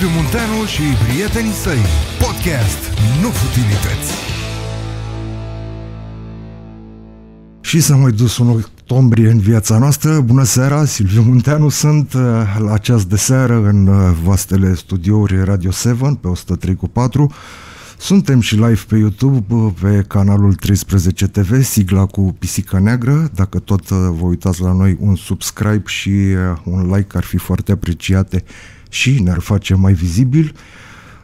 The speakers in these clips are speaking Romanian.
Silviu Munteanu și prietenii săi. Podcast Nu Futilități. Și s-a mai dus un octombrie în viața noastră. Bună seara, Silviu Munteanu sunt uh, la această de seară în uh, vastele studiouri Radio 7 pe 103 cu 4. Suntem și live pe YouTube, uh, pe canalul 13 TV, sigla cu pisica neagră. Dacă tot vă uitați la noi, un subscribe și un like ar fi foarte apreciate și ne-ar face mai vizibil,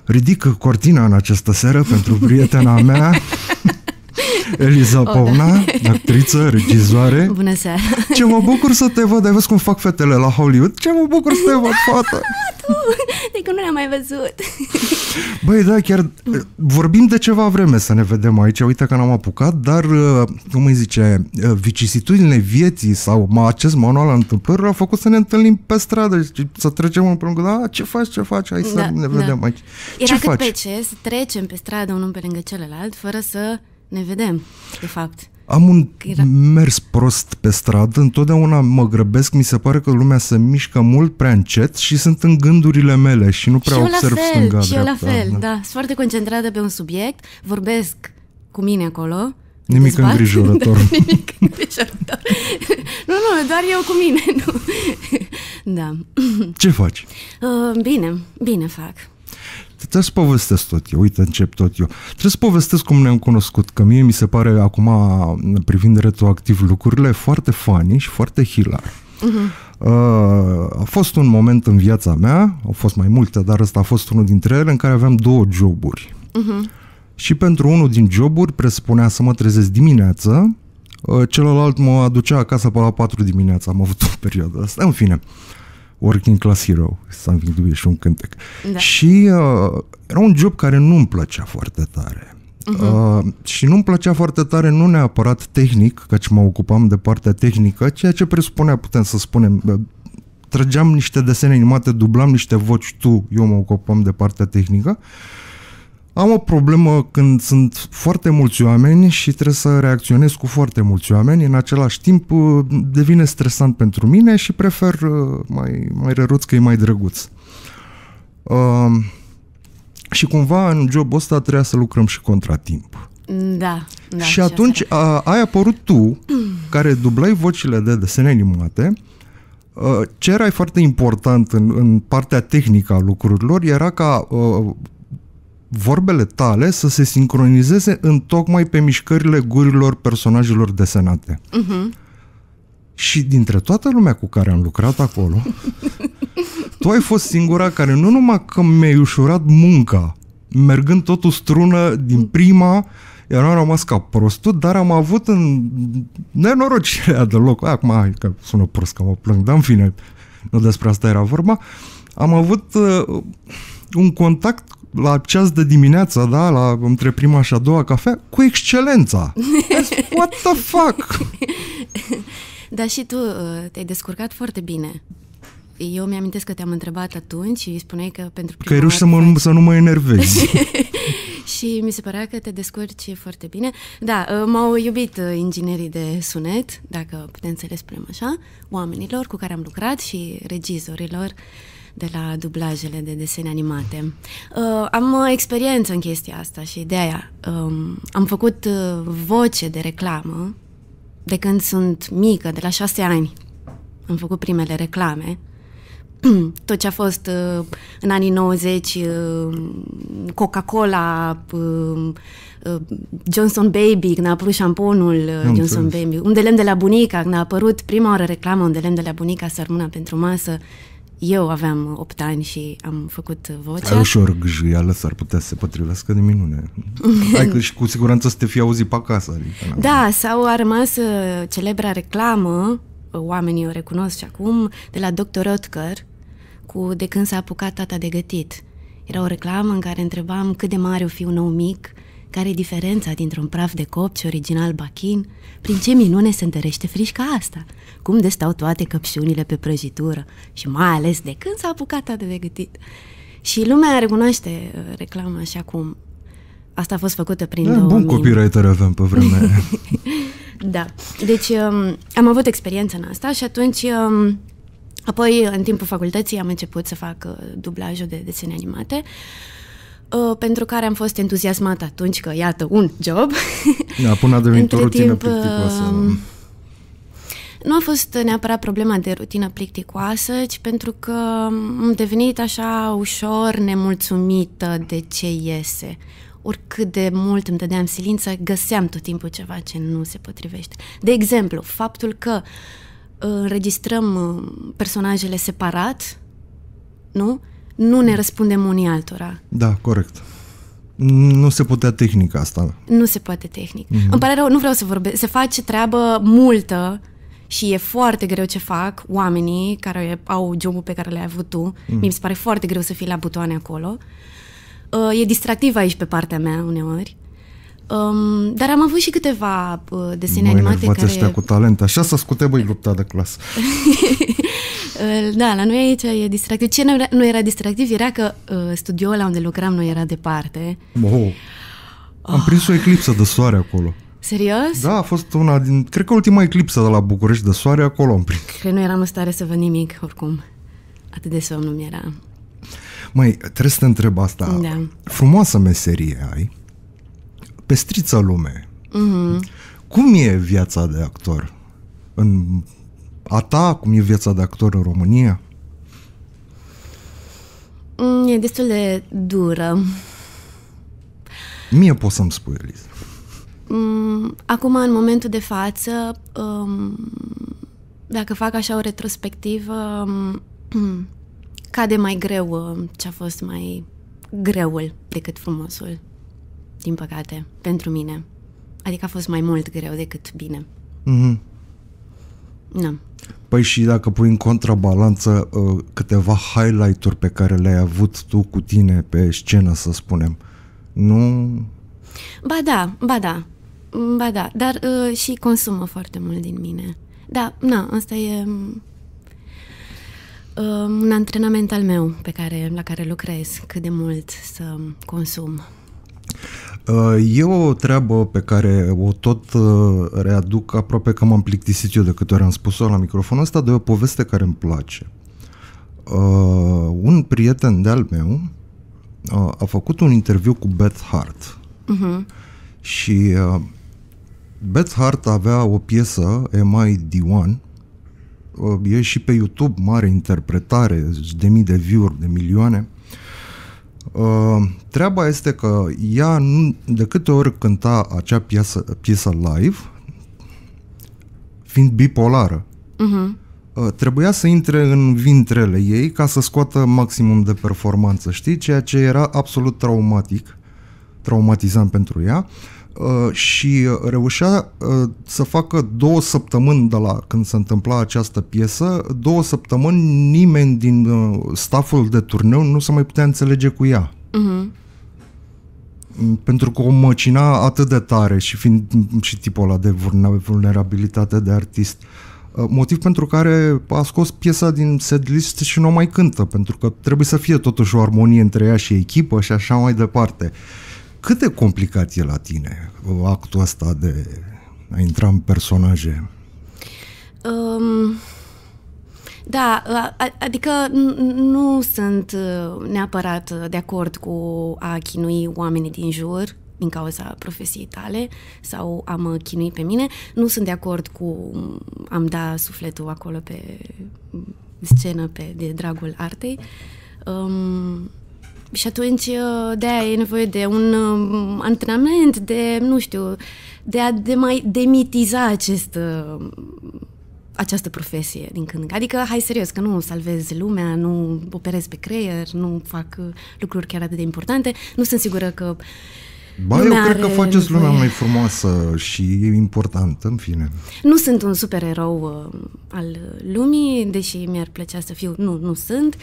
ridică cortina în această seară pentru prietena mea Eliza da. Pauna, actriță, regizoare. Bună seara! Ce mă bucur să te văd, ai văzut cum fac fetele la Hollywood? Ce mă bucur să te văd, fată! tu, de că nu ne-am mai văzut. Băi, da, chiar eh, vorbim de ceva vreme să ne vedem aici, uite că n-am apucat, dar, eh, cum îi zice, eh, vicisitudinile vieții sau acest manual al întâmplărilor a făcut să ne întâlnim pe stradă și să trecem împreună. Da, ce faci, ce faci, hai să da, ne da. vedem da. aici. Era ce cât faci? pe ce să trecem pe stradă unul pe lângă celălalt, fără să ne vedem, de fapt. Am un era... mers prost pe stradă, întotdeauna mă grăbesc, mi se pare că lumea se mișcă mult prea încet și sunt în gândurile mele și nu prea și observ fel, stânga, și dreapta. eu la fel, da. da. Sunt foarte concentrată pe un subiect, vorbesc cu mine acolo, Nimic dezbat, da, îngrijorător. nimic îngrijorător. nu, nu, doar eu cu mine. Nu. da. Ce faci? Uh, bine, bine fac. Trebuie să povestesc tot eu, uite, încep tot eu. Trebuie să povestesc cum ne-am cunoscut, că mie mi se pare acum, privind retroactiv lucrurile, foarte funny și foarte hilar. Uh-huh. Uh, a fost un moment în viața mea, au fost mai multe, dar ăsta a fost unul dintre ele în care aveam două joburi. Uh-huh. Și pentru unul din joburi presupunea să mă trezesc dimineață, uh, celălalt mă aducea acasă pe la 4 dimineața, am avut o perioadă asta, în fine working class hero, să am be și un cântec. Da. Și uh, era un job care nu îmi plăcea foarte tare. Uh-huh. Uh, și nu-mi plăcea foarte tare, nu neapărat tehnic, căci mă ocupam de partea tehnică, ceea ce presupunea, putem să spunem, uh, trăgeam niște desene animate, dublam niște voci, tu, eu mă ocupam de partea tehnică, uh, am o problemă când sunt foarte mulți oameni și trebuie să reacționez cu foarte mulți oameni. În același timp uh, devine stresant pentru mine și prefer uh, mai, mai răruț că e mai drăguț. Uh, și cumva în jobul ăsta trebuia să lucrăm și contra timp. Da, da. Și atunci a, ai apărut tu, care dublai vocile de desene animate, uh, ce era foarte important în, în partea tehnică a lucrurilor era ca uh, vorbele tale să se sincronizeze în tocmai pe mișcările gurilor personajelor desenate. Uh-huh. Și dintre toată lumea cu care am lucrat acolo, tu ai fost singura care nu numai că mi-ai ușurat munca, mergând totul strună din prima, iar nu am rămas ca prostul, dar am avut în nenorocirea de loc. Acum, hai că sună prost că mă plâng, dar în fine, nu despre asta era vorba. Am avut uh, un contact la ceas de dimineață, da, la, între prima și a doua cafea, cu excelența. What the fuck? Dar și tu uh, te-ai descurcat foarte bine. Eu mi-amintesc că te-am întrebat atunci și spuneai că pentru prima Că ruși să, mă, să nu mă enervezi. și mi se părea că te descurci foarte bine. Da, uh, m-au iubit uh, inginerii de sunet, dacă putem să le spunem așa, oamenilor cu care am lucrat și regizorilor. Uh, de la dublajele de desene animate. Uh, am uh, experiență în chestia asta și de aia um, am făcut uh, voce de reclamă de când sunt mică, de la șase ani. Am făcut primele reclame. Tot ce a fost uh, în anii 90, uh, Coca-Cola, uh, uh, Johnson Baby, când a apărut șamponul Johnson înțeles. Baby, un de lemn de la bunica, când a apărut prima oară reclamă, un de lemn de la bunica să rămână pentru masă, eu aveam 8 ani și am făcut vocea. Ai ușor gâjâială, s-ar putea să se potrivească de minune. Hai că și cu siguranță să te fi auzit pe acasă. Adică, da, sau a rămas uh, celebra reclamă, uh, oamenii o recunosc și acum, de la Dr. Otker cu De când s-a apucat tata de gătit. Era o reclamă în care întrebam cât de mare o fi un nou mic care e diferența dintre un praf de copci original bachin? Prin ce minune se întărește frișca asta? Cum de stau toate căpșunile pe prăjitură? Și mai ales de când s-a apucat atât de gătit? Și lumea recunoaște uh, reclama așa cum Asta a fost făcută prin da, 2000. Bun copywriter avem pe vreme. da. Deci um, am avut experiență în asta și atunci... Um, apoi, în timpul facultății, am început să fac uh, dublajul de desene animate. Uh, Uh, pentru care am fost entuziasmat atunci că, iată, un job. Da, până a devenit o rutină timp, plicticoasă. Um, nu a fost neapărat problema de rutină plicticoasă, ci pentru că um, am devenit așa ușor nemulțumită de ce iese. Oricât de mult îmi dădeam silință, găseam tot timpul ceva ce nu se potrivește. De exemplu, faptul că uh, înregistrăm um, personajele separat, nu? nu ne răspundem unii altora. Da, corect. Nu se putea tehnica asta. Nu se poate tehnic. Mm-hmm. Îmi pare rău, nu vreau să vorbesc. Se face treabă multă și e foarte greu ce fac oamenii care au jobul pe care l-ai avut tu. Mm. Mi se pare foarte greu să fii la butoane acolo. Uh, e distractiv aici pe partea mea uneori. Um, dar am avut și câteva uh, desene animate care... Mă cu talent. Așa s-a scute, băi, lupta de clasă. Da, la noi aici e distractiv. Ce nu era, distractiv era că uh, studioul unde lucram nu era departe. Oh. Am prins o eclipsă de soare acolo. Serios? Da, a fost una din... Cred că ultima eclipsă de la București de soare acolo am prins. Cred că nu eram în stare să văd nimic, oricum. Atât de somn nu mi era. Mai trebuie să te întreb asta. Da. Frumoasă meserie ai, Pestrița lume. Mm-hmm. Cum e viața de actor în a ta, cum e viața de actor în România? Mm, e destul de dură. Mie poți să-mi spui, Eliza. Mm, acum, în momentul de față, um, dacă fac așa o retrospectivă, um, cade mai greu um, ce a fost mai greul decât frumosul, din păcate, pentru mine. Adică a fost mai mult greu decât bine. Mm-hmm. Nu. Da. Păi și dacă pui în contrabalanță uh, câteva highlight-uri pe care le-ai avut tu cu tine pe scenă, să spunem, nu... Ba da, ba da, ba da, dar uh, și consumă foarte mult din mine. Da, na, asta e uh, un antrenament al meu pe care, la care lucrez, cât de mult să consum. E o treabă pe care o tot uh, readuc, aproape că m-am plictisit eu de câte ori am spus-o la microfonul ăsta, de o poveste care îmi place. Uh, un prieten de-al meu uh, a făcut un interviu cu Beth Hart uh-huh. și Beth Hart avea o piesă, MID1, e și pe YouTube, mare interpretare, de mii de view de milioane – Ă, treaba este că ea, de câte ori cânta acea piesă, piesă live, fiind bipolară, uh-huh. trebuia să intre în vintrele ei ca să scoată maximum de performanță, știi? Ceea ce era absolut traumatic, traumatizant pentru ea. Uh, Uh, și uh, reușea uh, să facă două săptămâni de la când se întâmpla această piesă, două săptămâni nimeni din stafful de turneu nu se mai putea înțelege cu ea. Uh-huh pentru că o măcina atât de tare și fiind mm, și tipul ăla de vulnerabilitate de artist. Motiv pentru care a scos piesa din setlist și nu o mai cântă, pentru că trebuie să fie totuși o armonie între ea și echipă și așa mai departe. Uh, cât de complicat e la tine actul ăsta de a intra în personaje? Um, da, adică nu sunt uh, neapărat uh, de acord cu a chinui oamenii din jur din cauza profesiei tale sau a mă uh, chinui pe mine. Nu sunt de acord cu mm, am da sufletul acolo pe mm, scenă pe, de dragul artei. Um, și atunci uh, de aia e nevoie de un um, antrenament, de, nu știu, de a de mai demitiza acest, um, această profesie din când. Adică, hai serios, că nu salvez lumea, nu operez pe creier, nu fac uh, lucruri chiar atât de importante. Nu sunt sigură că Ba, lumea eu cred că faceți lumea mai frumoasă și e important, în fine. Nu sunt un super erou uh, al lumii, deși mi-ar plăcea să fiu, nu, nu sunt,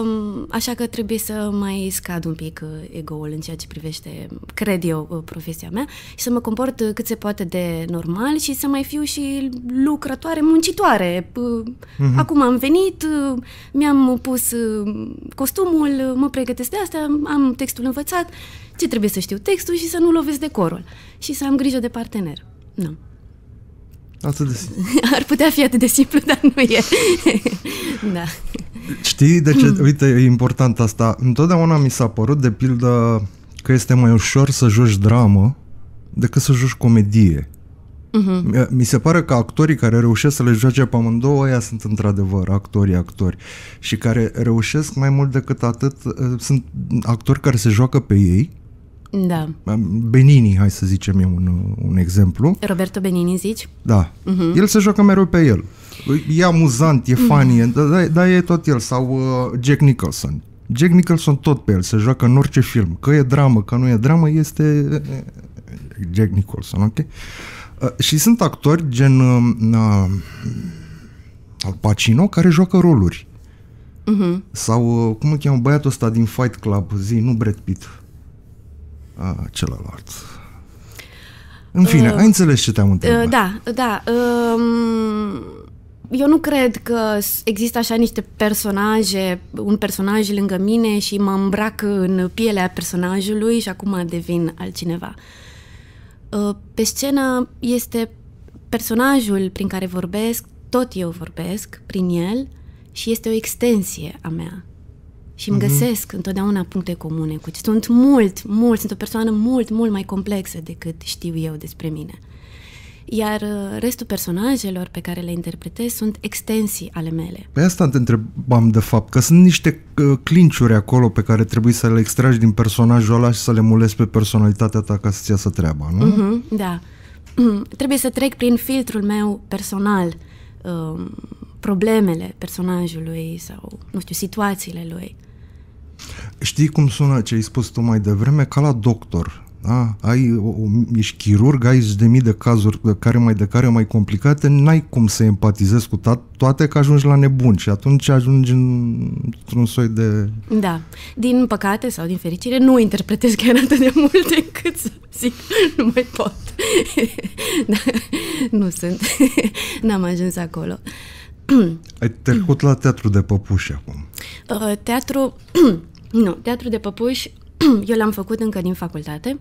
um, așa că trebuie să mai scad un pic uh, ego-ul în ceea ce privește, cred eu, uh, profesia mea și să mă comport cât se poate de normal și să mai fiu și lucrătoare, muncitoare. Mhm. Acum am venit, mi-am pus costumul, mă pregătesc de asta, am textul învățat ce trebuie să știu textul și să nu lovesc decorul și să am grijă de partener. Nu. Atât de simplu. Ar putea fi atât de simplu, dar nu e. da. Știi de ce? Hmm. Uite, e important asta. Întotdeauna mi s-a părut, de pildă, că este mai ușor să joci dramă decât să joci comedie. Uh-huh. Mi se pare că actorii care reușesc să le joace pe amândouă, aia sunt într-adevăr actorii, actori. Și care reușesc mai mult decât atât, ă, sunt actori care se joacă pe ei da. Benini, hai să zicem, e un, un exemplu. Roberto Benini, zici? Da. Uh-huh. El se joacă mereu pe el. E amuzant, e mhm. funny, uh-huh. dar da, da, e tot el. Sau uh, Jack Nicholson. Jack Nicholson tot pe el, se joacă în orice film. Că e dramă, că nu e dramă, este eh, Jack Nicholson, ok? Uh, și sunt actori gen uh, Al Pacino care joacă roluri. Uh-huh. Sau, uh, cum îl cheamă băiatul ăsta din Fight Club, zi, nu Brad Pitt a celălalt. În fine, uh, ai înțeles ce te-am ehm, întrebat. Uh, da, da. Uh, eu nu cred că există așa niște personaje, un personaj lângă mine și mă îmbrac în pielea personajului și acum devin altcineva. Uh, pe scenă este personajul prin care vorbesc, tot eu vorbesc prin el și este o extensie a mea și îmi mhm. găsesc uh-huh. întotdeauna puncte comune cu Sunt mult, mult, sunt o persoană mult, mult mai complexă decât știu eu despre mine. Iar uh, restul personajelor pe care le interpretez sunt extensii ale mele. Pe păi asta te întrebam de fapt, că sunt niște uh, clinciuri acolo pe care trebuie să le extragi din personajul ăla și să le mulezi pe personalitatea ta ca să-ți iasă treaba, nu? Uh-huh, da. Trebuie să trec prin filtrul meu personal um, problemele personajului sau, nu știu, situațiile lui. Știi cum sună ce ai spus tu mai devreme? Ca la doctor. Da? Ai, o, ești chirurg, ai zeci de mii de cazuri de care mai de care mai complicate, n-ai cum să empatizezi cu toate că ajungi la nebun și atunci ajungi într-un soi de... Da. Din păcate sau din fericire, nu interpretez chiar atât de multe încât să zic, nu mai pot. da, nu sunt. N-am ajuns acolo. Ai trecut la teatru de păpuși acum. Uh, teatru Nu, teatru de păpuși eu l-am făcut încă din facultate.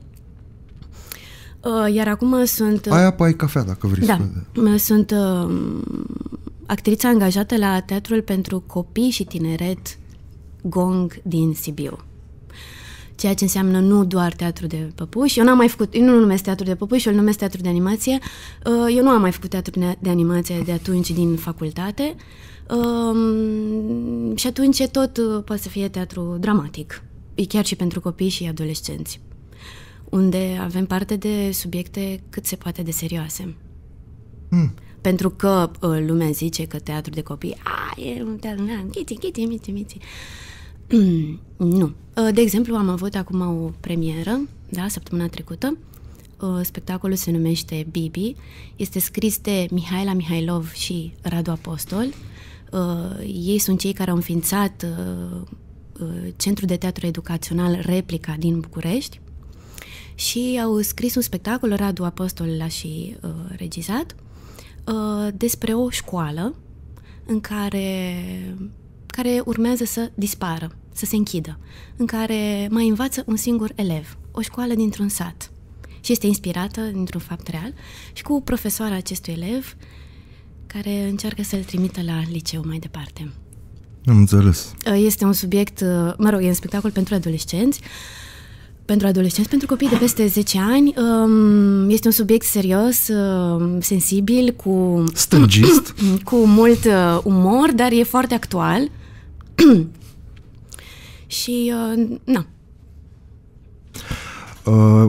Uh, iar acum sunt... Uh, Aia pe ai cafea, dacă vrei da, să sunt uh, angajată la Teatrul pentru Copii și Tineret Gong din Sibiu. Ceea ce înseamnă nu doar teatru de păpuși. Eu n-am mai făcut, eu nu numesc teatru de păpuși, eu îl numesc teatru de animație. Uh, eu nu am mai făcut teatru de animație de atunci din facultate. Um, și atunci tot uh, poate să fie teatru dramatic, e chiar și pentru copii și adolescenți, unde avem parte de subiecte cât se poate de serioase. Mm. Pentru că uh, lumea zice că teatru de copii, a, e un teatru, na, miti, miti, miti, miți. nu. Uh, de exemplu, am avut acum o premieră, da, săptămâna trecută, uh, spectacolul se numește Bibi, este scris de Mihaela Mihailov și Radu Apostol, Uh, ei sunt cei care au înființat uh, uh, Centrul de Teatru Educațional Replica din București și au scris un spectacol, Radu Apostol l-a și uh, regizat, uh, despre o școală în care, care urmează să dispară, să se închidă, în care mai învață un singur elev, o școală dintr-un sat. Și este inspirată dintr-un fapt real și cu profesoara acestui elev uh, care încearcă să-l trimită la liceu mai departe. Am înțeles. Uh, este un subiect, uh, mă rog, e un spectacol pentru adolescenți, pentru adolescenți, pentru copii de peste 10 ani. Um, este un subiect serios, uh, sensibil, cu... Stângist. Mm, cu mult umor, dar e foarte actual. Și, na, Uh,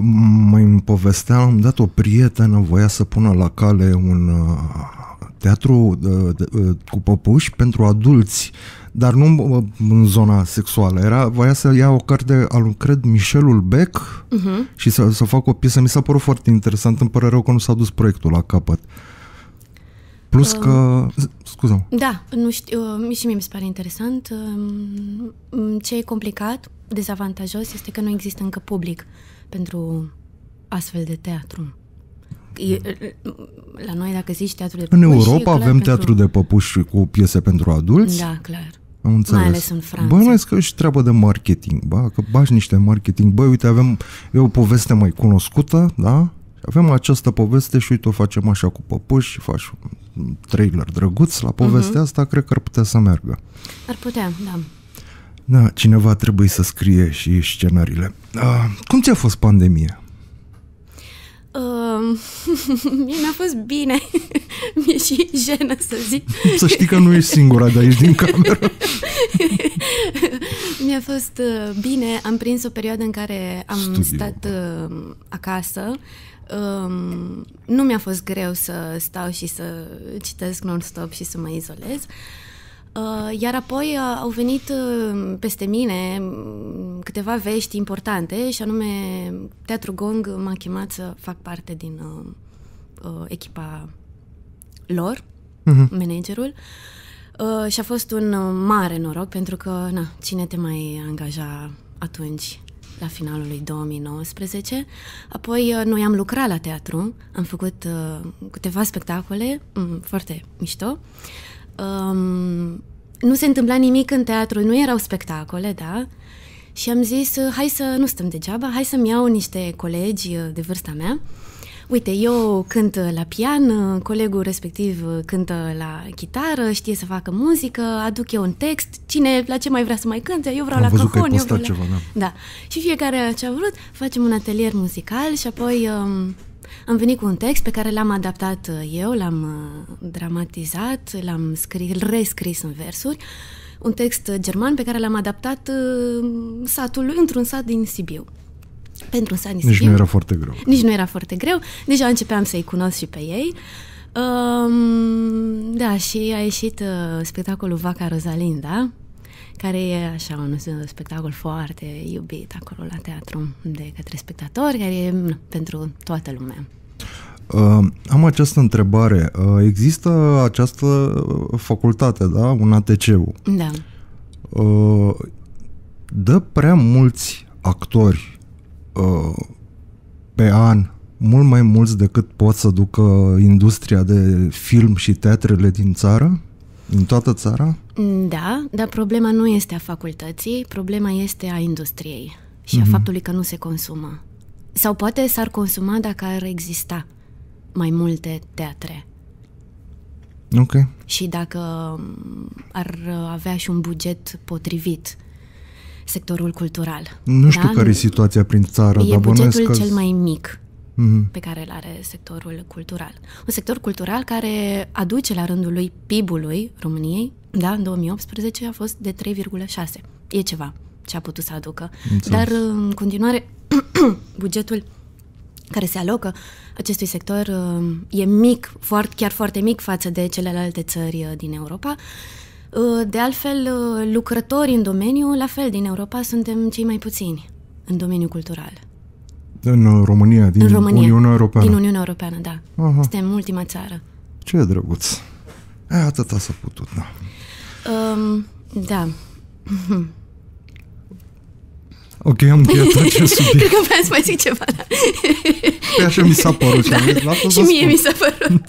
mai îmi povestea, am dat o prietenă, voia să pună la cale un uh, teatru uh, uh, cu păpuși pentru adulți, dar nu uh, în zona sexuală. Era, voia să ia o carte al, cred, Michelul Beck uh-huh. și să, să fac o piesă. Mi s-a părut foarte interesant, îmi pare rău că nu s-a dus proiectul la capăt. Plus uh, că... scuză Da, nu știu, și mie mi se pare interesant. Um, mm, ce e complicat, dezavantajos, este că nu există încă public pentru astfel de teatru la noi, dacă zici teatru de păpuși... În Europa avem pentru... teatru de păpuși cu piese pentru adulți? Da, clar. Am înțeles. Mai ales în Franța. mai că și treabă de marketing, ba, că bași niște marketing. Băi, uite, avem e o poveste mai cunoscută, da? Avem această poveste și uite, o facem așa cu păpuși și faci un trailer drăguț la povestea uh-huh. asta, cred că ar putea să meargă. Ar putea, da. Da, cineva trebuie să scrie și scenariile. Uh, cum ți-a fost pandemia? Uh, mie mi-a fost bine. Mi-e și jenă să zic. Să știi că nu ești singura de aici din cameră. Mi-a fost uh, bine. Am prins o perioadă în care am Studio. stat uh, acasă. Um, nu mi-a fost greu să stau și să citesc non-stop și să mă izolez. Uh, Uh, iar apoi uh, au venit uh, peste mine mm, câteva vești importante și anume Teatru Gong m-a chemat să fac parte din echipa lor, uh-huh. managerul. Uh, și a fost un mare noroc pentru că, na, cine te mai angaja atunci la finalul lui 2019. Apoi uh, noi am lucrat la teatru, am făcut uh, câteva spectacole um, foarte mișto um, nu se întâmpla nimic în teatru, nu erau spectacole, da? Și am zis, uh, hai să nu stăm degeaba, hai să-mi iau niște colegi uh, de vârsta mea. Uite, eu cânt uh, la pian, colegul respectiv cântă la chitară, știe să facă muzică, aduc eu un text, cine la ce mai vrea să mai cânte, eu vreau Am la văzut că eu vreau la... ceva, da. da. Și fiecare ce a vrut, facem un atelier muzical și apoi um, am venit cu un text pe care l-am adaptat uh, eu, l-am uh, dramatizat, l-am scris, rescris în versuri, un text uh, german pe care l-am adaptat satului, într-un sat din Sibiu pentru un sat din Nici Sibiu. nu era foarte greu. Nici nu era foarte greu. Deja începeam să-i cunosc și pe ei. Um, da, și a ieșit uh, spectacolul Vaca Rosalinda, care e așa un spectacol foarte iubit acolo la teatru de către spectatori, care e pentru toată lumea. Uh, am această întrebare. Uh, există această uh, facultate, da? Un ATC-ul. Da. Uh, dă prea mulți actori uh, pe an, mult mai mulți decât pot să ducă industria de film și teatrele din țară? În toată țara? Mm, da, dar problema nu este a facultății, problema este a industriei și mm-hmm. a mhm. faptului că nu se consumă. Sau poate s-ar consuma dacă ar exista mai multe teatre. Ok. Și dacă mm, ar avea și un buget potrivit sectorul cultural. Nu știu da? care e situația prin țară, e dar bugetul că... cel mai mic mm-hmm. pe care îl are sectorul cultural. Un sector cultural care aduce la rândul lui PIB-ului României, da, în 2018 a fost de 3,6. E ceva ce a putut să aducă. Înțeles. Dar, în continuare, bugetul care se alocă acestui sector uh, e mic, foarte, chiar foarte mic față de celelalte țări uh, din Europa. Uh, de altfel, lucrători în domeniu, la fel, din Europa suntem cei mai puțini în domeniul cultural. În România, din în România, Uniunea Europeană. Din Uniunea Europeană, da. Aha. Suntem ultima țară. Ce drăguț. E, atâta s-a putut, da. Um, da. Ok, am încheiat acest subiect. Cred că vreau să mai zic ceva. Da? Păi așa mi s-a părut. Da. Și, mie spun. mi s-a părut.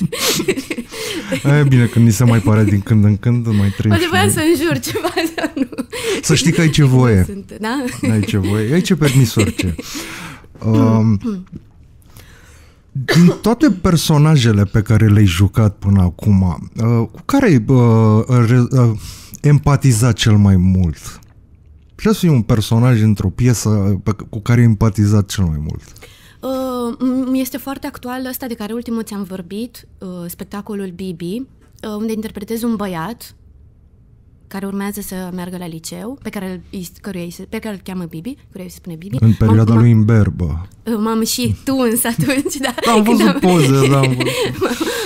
e bine, când mi se mai pare din când în când, mai trebuie. Poate vreau să înjur ceva, dar nu. Să știi că ai ce voie. Sunt, da? Ai ce voie. Ai ce permis orice. Um, din toate personajele pe care le-ai jucat până acum, uh, uh, uh, cu care ai empatizat cel mai mult? Ce să fii un personaj într-o piesă cu care ai empatizat cel mai mult. este foarte actual ăsta de care ultimul ți-am vorbit, spectacolul Bibi, unde interpretez un băiat care urmează să meargă la liceu, pe care îl, căruia, pe care îl cheamă Bibi, căruia îi spune Bibi. În perioada lui Imberbă. M-am și tuns atunci, da. Am văzut am... poze, da. Am,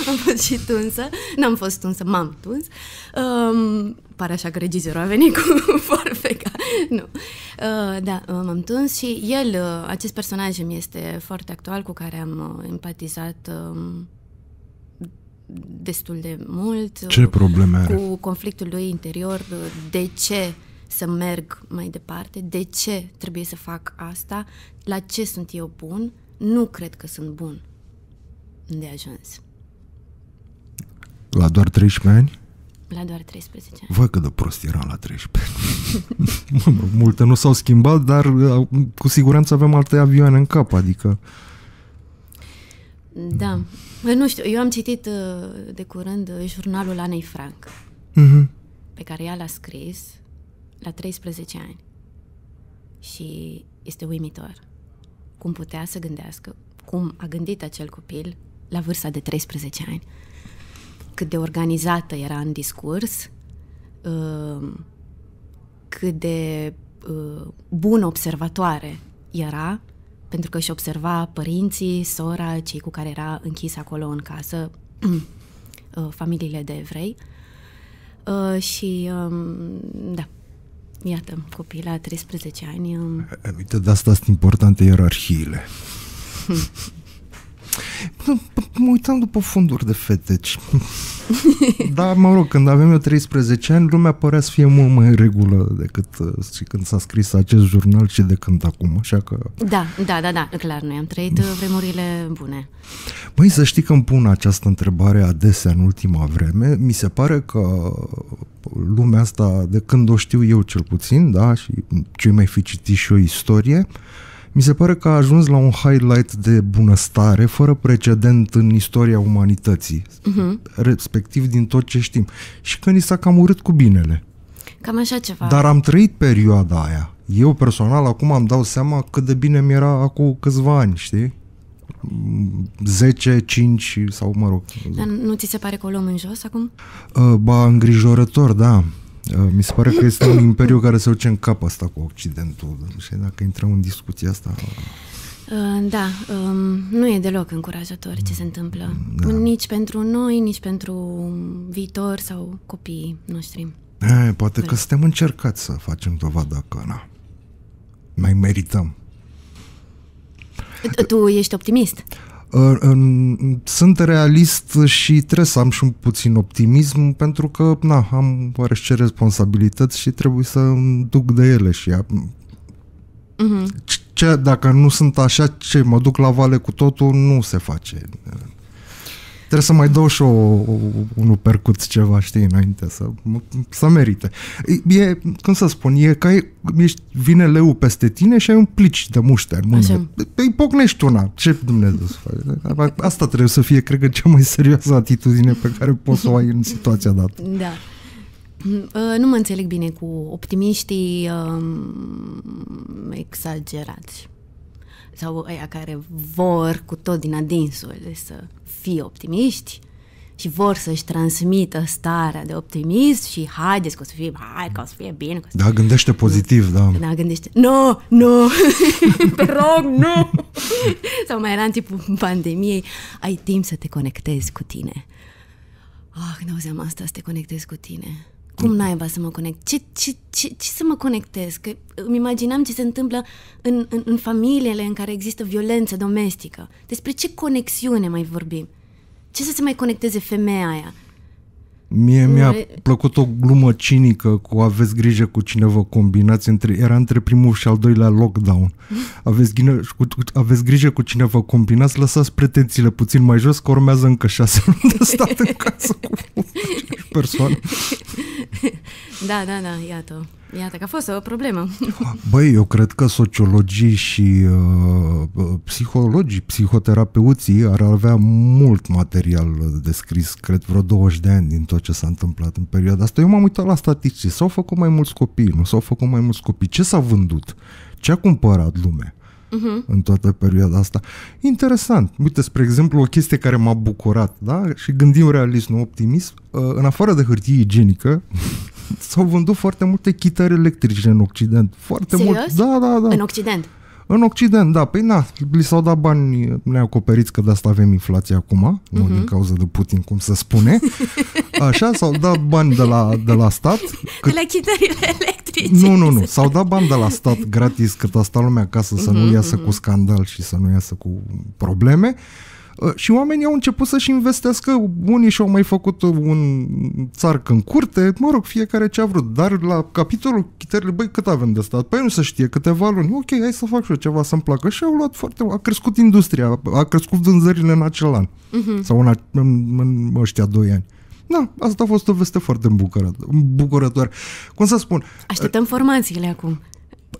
am fost și tunsă. N-am fost tunsă, m-am tuns. Um, pare așa că regizorul a venit cu forfeca. Nu. Uh, da, m-am tuns și el, acest personaj îmi este foarte actual, cu care am uh, empatizat um, destul de mult. Ce uh, probleme are? Cu conflictul lui interior, uh, de ce să merg mai departe, de ce trebuie să fac asta, la ce sunt eu bun, nu cred că sunt bun de ajuns. La doar 13 ani? La doar 13 ani. Văd că de prost era la 13 ani. Multe nu s-au schimbat, dar uh, cu siguranță avem alte avioane în cap, adică... Da, nu știu, eu am citit uh, de curând uh, jurnalul Anei Frank, mm-hmm. pe care ea l-a scris la 13 ani. Și este uimitor cum putea să gândească, cum a gândit acel copil la vârsta de 13 ani, cât de organizată era în discurs, uh, cât de bună observatoare era pentru că își observa părinții, sora, cei cu care era închis acolo în casă, uh, familiile de evrei. Uh, și, um, da, iată, copii la 13 ani... Um. Uite, de asta sunt importante ierarhiile. Mă uitam după funduri de feteci. Deci- Dar, mă rog, când aveam eu 13 ani, lumea părea să fie mult mai în regulă decât uh, și când s-a scris acest jurnal și de când acum, așa că... Da, da, da, da, clar, noi am trăit uh, vremurile bune. Păi să știi că îmi pun această întrebare adesea în ultima vreme. Mi se pare că lumea asta, de când o știu eu cel puțin, da, și cei mai fi citit și o istorie, uh, mi se pare că a ajuns la un highlight de bunăstare fără precedent în istoria umanității, uh-huh. respectiv din tot ce știm. Și că ni s-a cam urât cu binele. Cam așa ceva. Dar am trăit perioada aia. Eu personal acum am dau seama cât de bine mi era acum câțiva ani, știi? 10, 5 sau mă rog. Dar nu ți se pare că o luăm în jos acum? Uh, ba, îngrijorător, da. Uh, mi se pare că este un imperiu care se duce în cap asta cu Occidentul. Și dacă intrăm în discuția asta... Uh, da, um, nu e deloc încurajator ce se întâmplă. Da. Nici pentru noi, nici pentru viitor sau copiii noștri. E, eh, poate Vre. că suntem încercați să facem dovada că na, mai merităm. Tu ești optimist? sunt realist și trebuie să am și un puțin optimism pentru că na, am oarește responsabilități și trebuie să îmi duc de ele și uh-huh. ce, dacă nu sunt așa, ce mă duc la vale cu totul, nu se face. Trebuie să mai dau și o, un percut ceva, știi, înainte să, să merite. E, cum să spun, e ca e, ești, vine leu peste tine și ai un plici de muște în mână. Îi pocnești una. Ce Dumnezeu să faci? Asta trebuie să fie, cred că, cea mai serioasă atitudine pe care poți să o ai în situația dată. Da. Ă, nu mă înțeleg bine cu optimiștii um, exagerați sau aia care vor cu tot din adinsul să fie optimiști și vor să-și transmită starea de optimism și haideți că o să fie, hai că o să fie bine. Să... Da, gândește pozitiv, da. Da, gândește, nu, no, nu, no, te rog, nu. sau mai era în timpul pandemiei, ai timp să te conectezi cu tine. Ah, oh, când auzeam asta, să te conectezi cu tine cum naiba să mă conect? Ce, ce, ce, ce să mă conectez? Că îmi imaginam ce se întâmplă în, în, în familiile în care există violență domestică. Despre ce conexiune mai vorbim? Ce să se mai conecteze femeia aia? Mie mi-a plăcut o glumă cinică cu aveți grijă cu cine vă combinați, între, era între primul și al doilea lockdown. Aveți, gine, cu, aveți grijă cu cine vă combinați, lăsați pretențiile puțin mai jos, că urmează încă șase luni de stat în casă cu persoană. da, da, da, iată. Iată că a fost o problemă. Băi, eu cred că sociologii și uh, uh, psihologii, psihoterapeuții ar avea mult material de scris, cred vreo 20 de ani din tot ce s-a întâmplat în perioada asta. Eu m-am uitat la statistici. S-au făcut mai mulți copii, nu s-au făcut mai mulți copii. Ce s-a vândut? Ce a cumpărat lumea? uh-huh. în toată perioada asta. Interesant. Uite, spre exemplu, o chestie care m-a bucurat, da? Și gândim realist, nu optimist. Uh, în afară de hârtie igienică, s-au vândut foarte multe chitări electrice în Occident. Foarte Serios? mult. Da, da, da. În Occident? În Occident, da, păi na, li s-au dat bani neacoperiți, că de asta avem inflație acum, uh-huh. nu mhm. din cauza de Putin, cum se spune. Așa, s-au dat bani de la, de la stat. Cât... De la chitările electrice. Nu, nu, nu, s-au dat bani de la stat gratis, cât stat lumea acasă uh-huh, să mhm, nu iasă uh-huh. cu scandal și să nu iasă cu probleme. Uh, Uh, și oamenii au început să-și investească, unii și-au mai făcut un țarc în curte, mă rog, fiecare ce a vrut, dar la capitolul chitările, băi, cât avem de stat? Păi nu se știe, câteva luni, ok, hai să fac și eu ceva să-mi placă și au luat foarte, a crescut industria, a crescut vânzările în acel an, uh-huh. sau în, în, în ăștia doi ani. Da, asta a fost o veste foarte îmbucurătoare. Cum să spun? Așteptăm formațiile acum.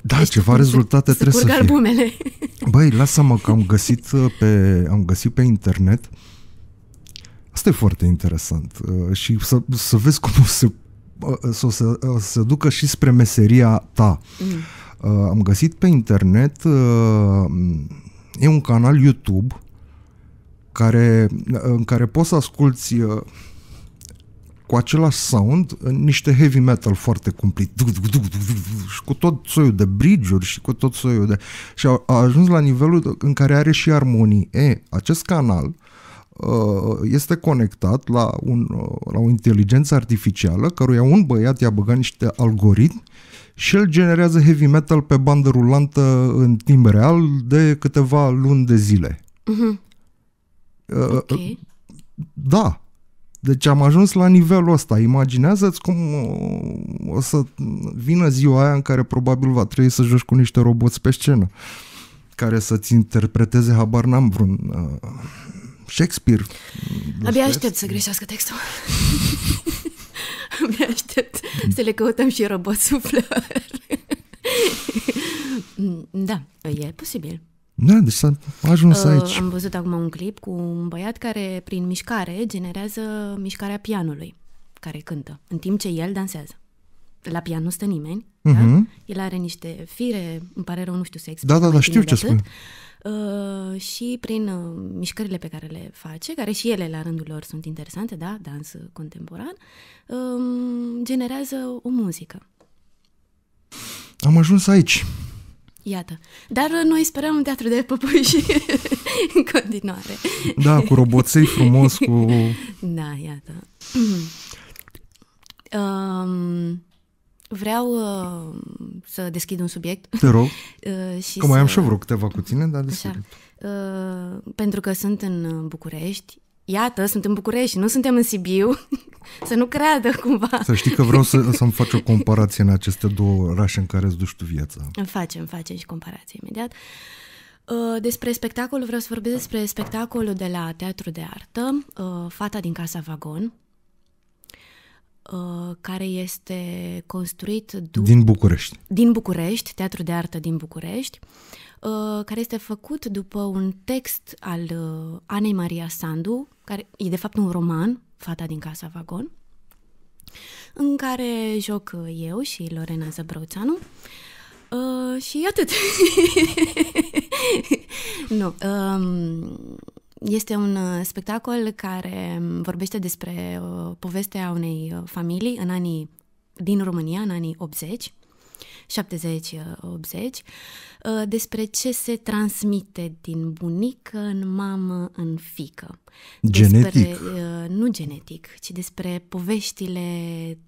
Da, deci, ceva rezultate să, trebuie să, să fie. albumele. Băi, lasă-mă că am găsit uh, pe, am găsit pe internet. Asta e foarte interesant. Uh, și să, să vezi cum o să, uh, să, să, să se ducă și spre meseria ta. Mm. Am găsit pe internet e un canal YouTube care, în care poți să asculti cu același sound niște heavy metal foarte cumplit și cu tot soiul de bridge și cu tot soiul de... și a, a ajuns la nivelul în care are și armonii. E, acest canal uh, este conectat la, un, uh, la o inteligență artificială căruia un băiat i-a băgat niște algoritmi și el generează heavy metal pe bandă rulantă în timp real de câteva luni de zile. Uh-huh. Uh, okay. Da, deci am ajuns la nivelul ăsta. Imaginează-ți cum o să vină ziua aia în care probabil va trebui să joci cu niște roboți pe scenă care să-ți interpreteze habar n-am vreun uh, Shakespeare. Abia aștept să greșească textul. Abia aștept să le căutăm și roboți da, e posibil. Da, deci s-a ajuns uh, aici. Am văzut acum un clip cu un băiat care, prin mișcare, generează mișcarea pianului, care cântă, în timp ce el dansează. La pian nu stă nimeni, uh-huh. da? Mhm. el are niște fire, îmi pare rău, nu știu să da, explic. Da, da, da, știu ce spun. Uh, și prin uh, mișcările pe care le face, care și ele la rândul lor sunt interesante, da, dans contemporan, uh, generează o muzică. Am ajuns aici. Iată. Dar uh, noi sperăm un teatru de păpuși în continuare. Da, cu roboței frumos, cu... Da, iată. um, vreau uh, să deschid un subiect. Te rog. Uh, și că mai am și eu vreo câteva cu tine, dar deschid. Uh, pentru că sunt în București iată, sunt în București, nu suntem în Sibiu, să nu creadă cumva. Să știi că vreau să, să-mi faci o comparație în aceste două orașe în care îți duci tu viața. Îmi facem, îmi facem și comparație imediat. Uh, despre spectacol, vreau să vorbesc despre spectacolul de la Teatru de Artă, uh, Fata din Casa Vagon, uh, care este construit du- din București. Din București, Teatru de Artă din București, care este făcut după un text al Anei Maria Sandu, care e de fapt un roman, Fata din Casa Vagon, în care joc uh, eu și Lorena Zăbrăuțanu. Uh, și atât. nu. Um, este un uh, spectacol care um, vorbește despre uh, povestea unei uh, familii în anii din România, în anii 80, 70-80, uh, uh, despre ce se transmite din bunică în mamă în fică. Genetic. Despre, uh, nu genetic, ci despre poveștile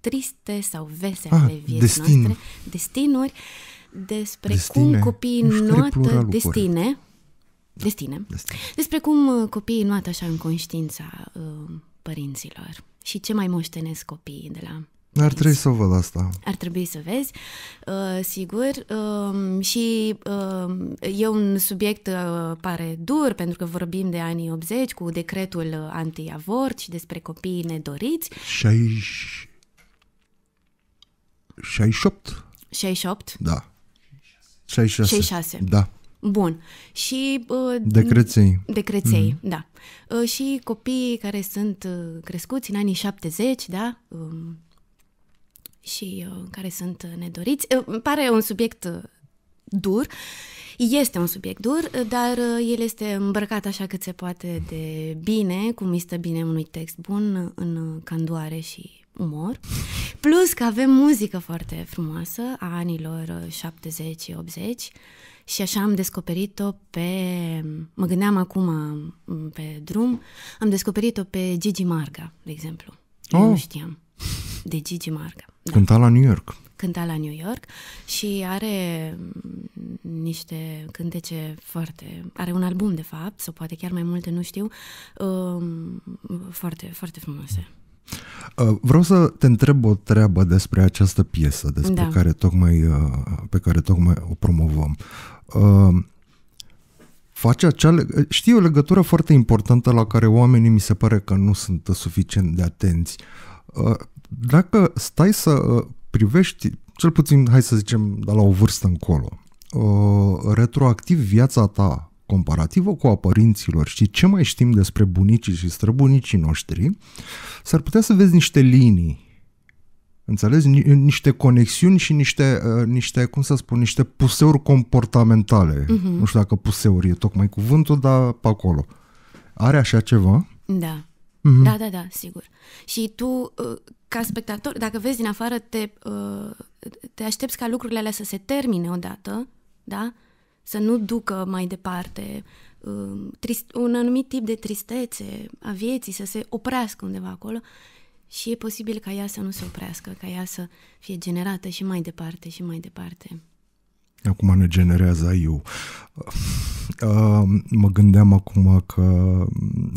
triste sau vesele ah, ale vieții destin. noastre, destinuri, despre destine, cum copiii notă destine, da, destine, destine, despre cum copiii nu așa în conștiința părinților și ce mai moștenesc copiii de la ar trebui să o văd asta. Ar trebui să vezi, uh, sigur. Um, și um, e un subiect uh, pare dur, pentru că vorbim de anii 80 cu decretul anti-avort și despre copiii nedoriți. 68. 68? Da. 66. 66. Da. Bun. Și uh, de creței. De creței, mm-hmm. da. Uh, și copiii care sunt uh, crescuți în anii 70, da, um, și uh, care sunt uh, nedoriți. Uh, îmi pare un subiect dur, este un subiect dur, dar el este îmbrăcat așa cât se poate de bine, cum îi stă bine unui text bun, în candoare și umor. Plus că avem muzică foarte frumoasă a anilor 70-80 și așa am descoperit-o pe... Mă gândeam acum um, pe drum, am descoperit-o pe Gigi Marga, de exemplu. Oh. Eu nu știam de Gigi Marga. Da. Cânta la New York. Cânta la New York și are mm, niște cântece foarte... Are un album, de fapt, sau poate chiar mai multe, nu știu, um, foarte, foarte frumoase. Uh, vreau să te întreb o treabă despre această piesă despre da. care tocmai, uh, pe care tocmai o promovăm. Uh, face acea, știi, o legătură foarte importantă la care oamenii mi se pare că nu sunt suficient de atenți. Uh, Uh, dacă stai să uh, privești, cel puțin, hai să zicem, de la o vârstă încolo, uh, retroactiv viața ta comparativă cu a părinților și ce mai știm despre bunicii și străbunicii noștri, s-ar putea să vezi niște linii Înțelegi? Ni- niște conexiuni și niște, uh, niște, cum să spun, niște puseuri comportamentale. Uh-huh. Nu știu dacă puseuri e tocmai cuvântul, dar pe acolo. Are așa ceva? Da. Mm-hmm. Da, da, da, sigur. Și tu, uh, ca spectator, dacă vezi din afară, te, uh, te aștepți ca lucrurile alea să se termine odată, da? Să nu ducă mai departe um, trist, un anumit tip de tristețe a vieții, să se oprească undeva acolo și e posibil ca ea să nu se oprească, ca ea să fie generată și mai departe și mai departe. Acum ne generează eu. Uh, mă gândeam acum că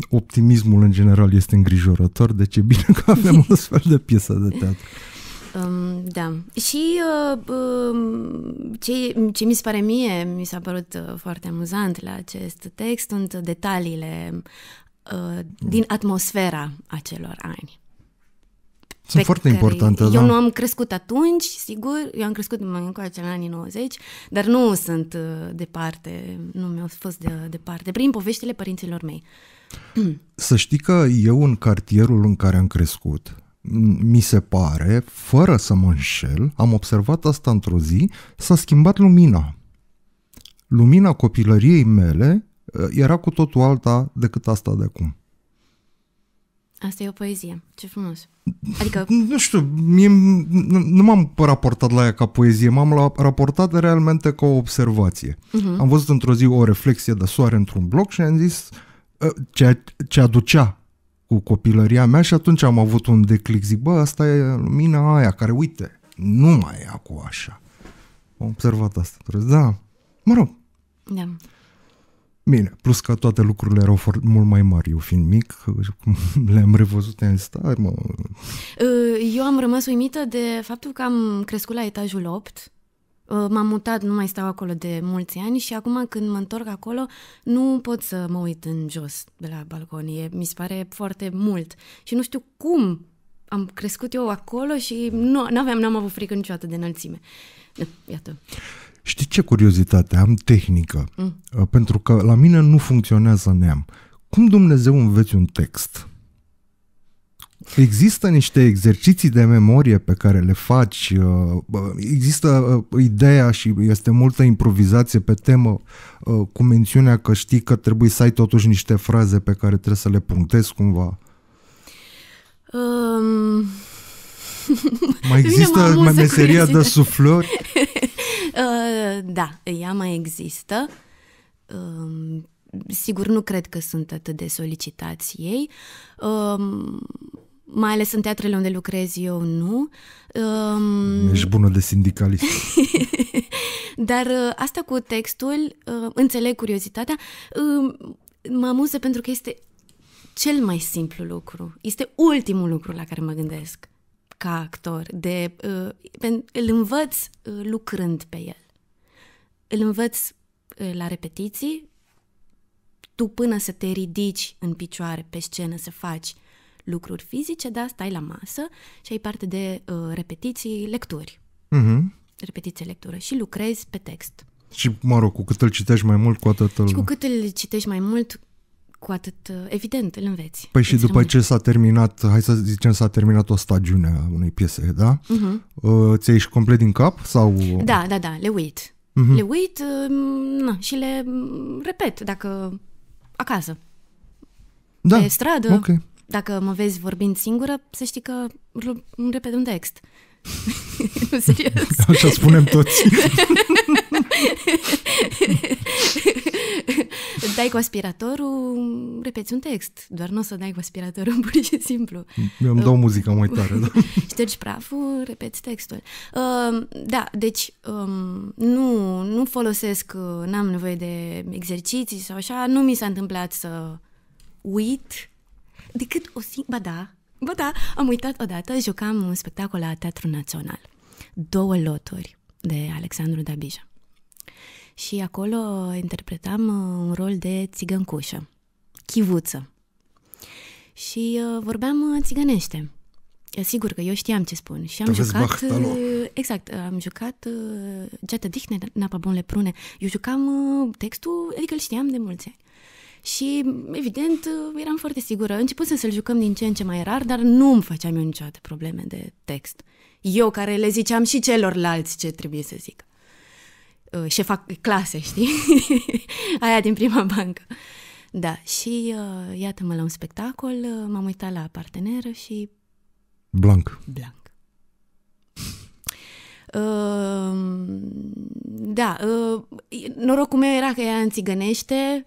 optimismul în general este îngrijorător, deci e bine că avem o astfel de piesă de teatru. Um, da. Și uh, um, ce, ce mi se pare mie, mi s-a părut uh, foarte amuzant la acest text, sunt detaliile din atmosfera acelor ani. Sunt foarte importante, Eu da. nu am crescut atunci, sigur, eu am crescut mai încoace în anii 90, dar nu sunt uh, departe, nu mi-au fost de, departe, prin poveștile părinților mei. Să știi că eu în cartierul în care am crescut, mi se pare, fără să mă înșel, am observat asta într-o zi, s-a schimbat lumina. Lumina copilăriei mele uh, era cu totul alta decât asta de acum. Asta e o poezie. Ce frumos. Adică... Nu știu, mie, nu, nu m-am raportat la ea ca poezie, m-am raportat realmente ca o observație. Uh-huh. Am văzut într-o zi o reflexie de soare într-un bloc și am zis ă, ce, ce aducea cu copilăria mea și atunci am avut un declic. Zic, bă, asta e lumina aia care, uite, nu mai e acum așa. Am observat asta. Da, mă rog. Da. Bine, plus că toate lucrurile erau for- mult mai mari. Eu fiind mic, le-am revăzut în star, mă. Ă, eu am rămas uimită de faptul că am crescut la etajul 8. Ă, m-am mutat, nu mai stau acolo de mulți ani și acum când mă întorc acolo nu pot să mă uit în jos de la balcon. E, mi se pare foarte mult și nu știu cum am crescut eu acolo și nu aveam, n-am avut frică niciodată de înălțime. Iată. Știi ce curiozitate? Am tehnică. Mm. Uh, pentru că la mine nu funcționează neam. Cum Dumnezeu înveți un text? Există niște exerciții de memorie pe care le faci, uh, există uh, ideea și este multă improvizație pe temă cu mențiunea că știi că trebuie să ai totuși niște fraze pe care trebuie să le punctezi cumva. Um... Mai există mai meseria de suflări? Uh, da, ea mai există. Um, sigur, nu cred că sunt atât de solicitați ei. Um, mai ales în teatrele unde lucrez eu, nu. Um, Ești bună de sindicalist. Dar uh, asta cu textul, uh, înțeleg curiozitatea, mă amuză pentru că este cel mai simplu lucru. Este ultimul lucru la care mă gândesc ca actor, de, uh, îl învăț uh, lucrând pe el. Îl învăț uh, la repetiții, tu până să te ridici în picioare pe scenă să faci lucruri fizice, da, stai la masă și ai parte de uh, repetiții, lecturi. Uh-huh. Repetiție, lectură și lucrezi pe text. Și, mă rog, cu cât îl citești mai mult, cu atât îl... Și cu cât îl citești mai mult, cu atât, uh, evident, îl înveți. Păi și după rămâne. ce s-a terminat, hai să zicem, s-a terminat o stagiune a unei piese, da? Uh-huh. Uh, huh ți ai ieșit complet din cap sau... Da, da, da, le uit. Uh-huh. Le uit uh, na, și le mm, repet dacă acasă. Da, pe stradă, okay. dacă mă vezi vorbind singură, să știi că îmi repet un text. serios. Așa spunem toți. dai cu aspiratorul, repeți un text, doar nu o să dai cu aspiratorul, pur și simplu. Eu îmi uh. dau muzica mai tare. da. Ștergi praful, repeți textul. Uh, da, deci um, nu, nu folosesc, uh, n-am nevoie de exerciții sau așa, nu mi s-a întâmplat să uit decât o singură, ba da, Bă, da, am uitat odată, jucam un spectacol la Teatru Național. Două loturi de Alexandru Dabija. Și acolo interpretam uh, un rol de țigăncușă, chivuță. Și uh, vorbeam uh, țigănește. Sigur că eu știam ce spun și am jucat... Exact, am jucat Geată Dihne, Napa Bonle Prune. Eu jucam textul, adică îl știam de mulți ani. Și, evident, eram foarte sigură. Început să-l jucăm din ce în ce mai rar, dar nu îmi făceam eu niciodată probleme de text. Eu care le ziceam și celorlalți ce trebuie să zic. Uh, fac clase, știi? Aia din prima bancă. Da, și uh, iată-mă la un spectacol, uh, m-am uitat la parteneră și... Blanc. Blanc. Uh, da, uh, norocul meu era că ea țigănește,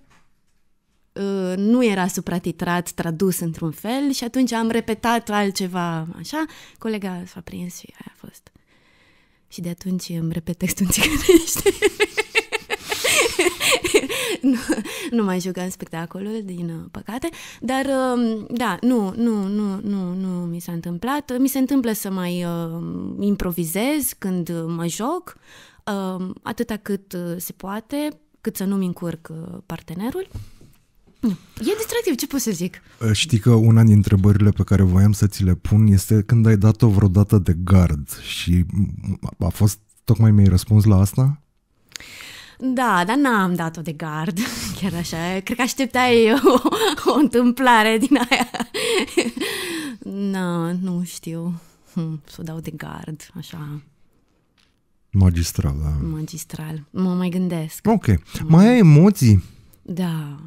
Uh, nu era supratitrat, tradus într-un fel și atunci am repetat altceva așa, colega s-a prins și aia a fost. Și de atunci îmi repet textul în țigănește. nu, nu mai jucam spectacolul, din uh, păcate, dar uh, da, nu, nu, nu, nu, nu mi s-a întâmplat. Mi se întâmplă să mai uh, improvizez când mă joc, uh, atâta cât se poate, cât să nu-mi încurc partenerul. Uh, nu. E distractiv, ce pot să zic? Ă, știi că una dintre întrebările pe care voiam să ți le pun este când ai dat-o vreodată de gard și a fost tocmai mi-ai răspuns la asta? Da, dar n-am dat-o de gard, chiar așa. Cred că așteptai o, o întâmplare din aia. Nu, nu știu. Hm, să o dau de gard, așa. Magistral, da. Magistral. Mă mai gândesc. Ok. Mai ai emoții? Da.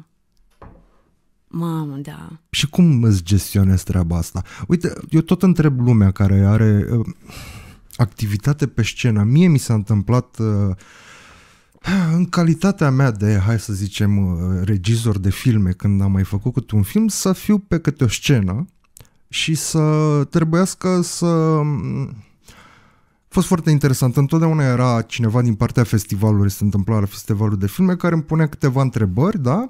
Mamă, da. Și cum îți gestionezi treaba asta? Uite, eu tot întreb lumea care are uh, activitate pe scenă. Mie mi s-a întâmplat uh, în calitatea mea de, hai să zicem, uh, regizor de filme, când am mai făcut cu un film, să fiu pe câte o scenă și să trebuiască să... A mm, fost foarte interesant. Întotdeauna era cineva din partea festivalului, se întâmpla la festivalul de filme, care îmi punea câteva întrebări, da? Uh,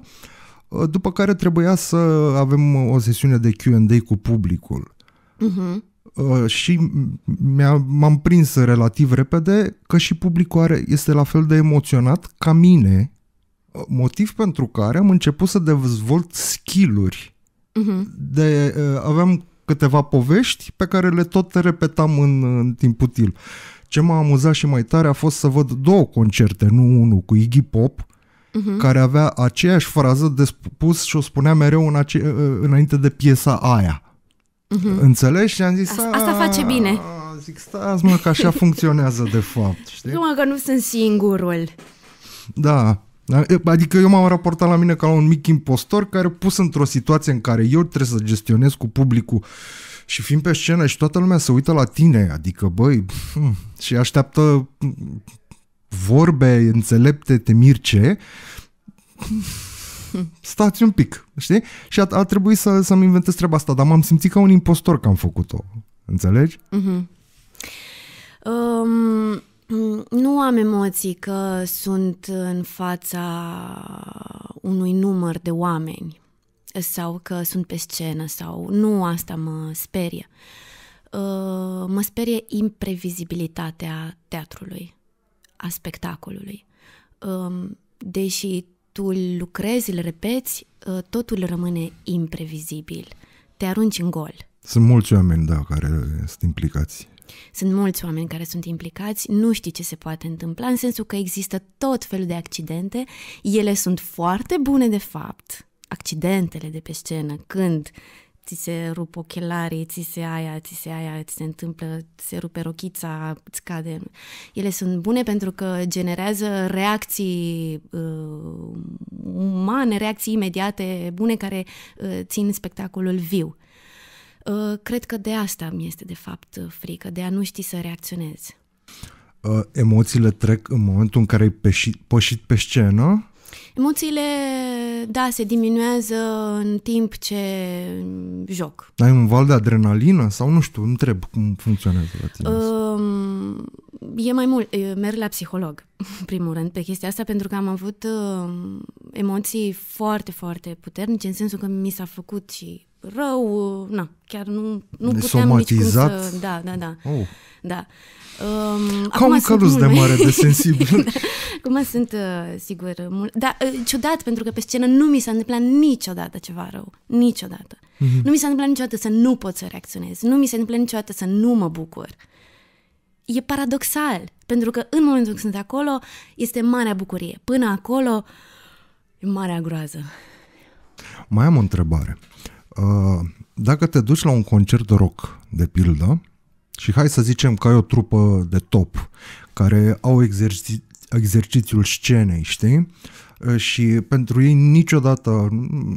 Uh, după care trebuia să avem o sesiune de Q&A cu publicul. Uh-huh. și mi-a, m-am prins relativ repede că și publicul are, este la fel de emoționat ca mine, uh, motiv pentru care am început să dezvolt skill-uri. Uh-huh. De, uh, aveam câteva povești pe care le tot repetam în, în timp util. Ce m-a amuzat și mai tare a fost să văd două concerte, nu unul, cu Iggy Pop, uh-huh. care avea aceeași frază de spus și o spunea mereu în ace- înainte de piesa aia. Uh-huh. Înțelegi? Și am zis... Asta, asta face bine. Zic, stați mă, că așa funcționează de fapt, știi? Nu mă, că nu sunt singurul. Da. Adică eu m-am raportat la mine ca la un mic impostor care pus într-o situație în care eu trebuie să gestionez cu publicul și fiind pe scenă și toată lumea se uită la tine, adică băi, hmm, și așteaptă hmm, vorbe înțelepte, mirce, stați un pic, știi? Și a, a trebuit să, să-mi inventez treaba asta, dar m-am simțit ca un impostor că am făcut-o. Înțelegi? Mm-hmm. Um, nu am emoții că sunt în fața unui număr de oameni sau că sunt pe scenă sau nu asta mă sperie. Uh, mă sperie imprevizibilitatea teatrului a spectacolului. Um, deși tu îl lucrezi, îl repeți, uh, totul rămâne imprevizibil. Te arunci în gol. Sunt mulți oameni, da, care sunt implicați. Sunt mulți oameni care sunt implicați, nu știi ce se poate întâmpla, în sensul că există tot felul de accidente, ele sunt foarte bune de fapt, accidentele de pe scenă, când ți se rup ochelarii, ți se aia, ți se aia, ți se întâmplă, ți se rupe rochița, îți cade. Ele sunt bune pentru că generează reacții uh, umane, reacții imediate bune care uh, țin spectacolul viu. Uh, cred că de asta mi este de fapt frică, de a nu ști să reacționezi. Uh, emoțiile trec în momentul în care ai pășit pe scenă Emoțiile, da, se diminuează în timp ce joc. Ai un val de adrenalină sau nu știu, întreb cum funcționează la tine. Um, e mai mult, merg la psiholog, în primul rând, pe chestia asta, pentru că am avut emoții foarte, foarte puternice, în sensul că mi s-a făcut și rău, na, chiar nu, nu puteam nici cum să... Da, da, da. Oh. da. Um, Ca un călus de mare de sensibil. da. Acum sunt, uh, sigur, mult... Dar uh, ciudat, pentru că pe scenă nu mi s-a întâmplat niciodată ceva rău. Niciodată. Mm-hmm. Nu mi s-a întâmplat niciodată să nu pot să reacționez. Nu mi s-a întâmplat niciodată să nu mă bucur. E paradoxal, pentru că în momentul când sunt acolo, este marea bucurie. Până acolo, e marea groază. Mai am o întrebare. Uh, dacă te duci la un concert de rock, de pildă, și hai să zicem că ai o trupă de top care au exerci- exercițiul scenei, știi? Uh, și pentru ei niciodată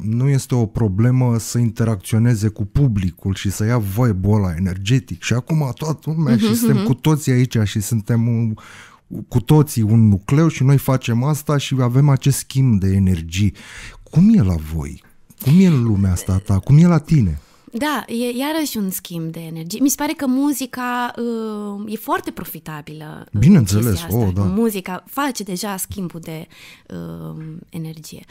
nu este o problemă să interacționeze cu publicul și să ia vibe ăla energetic. Și acum toată lumea mhm, și suntem mhm. cu toții aici și suntem un, cu toții un nucleu și noi facem asta și avem acest schimb de energii. Cum e la voi? Cum e în lumea asta ta? Cum e la tine? Da, e iarăși un schimb de energie. Mi se pare că muzica uh, e foarte profitabilă. Uh, Bineînțeles, o, oh, da. Muzica face deja schimbul de uh, energie.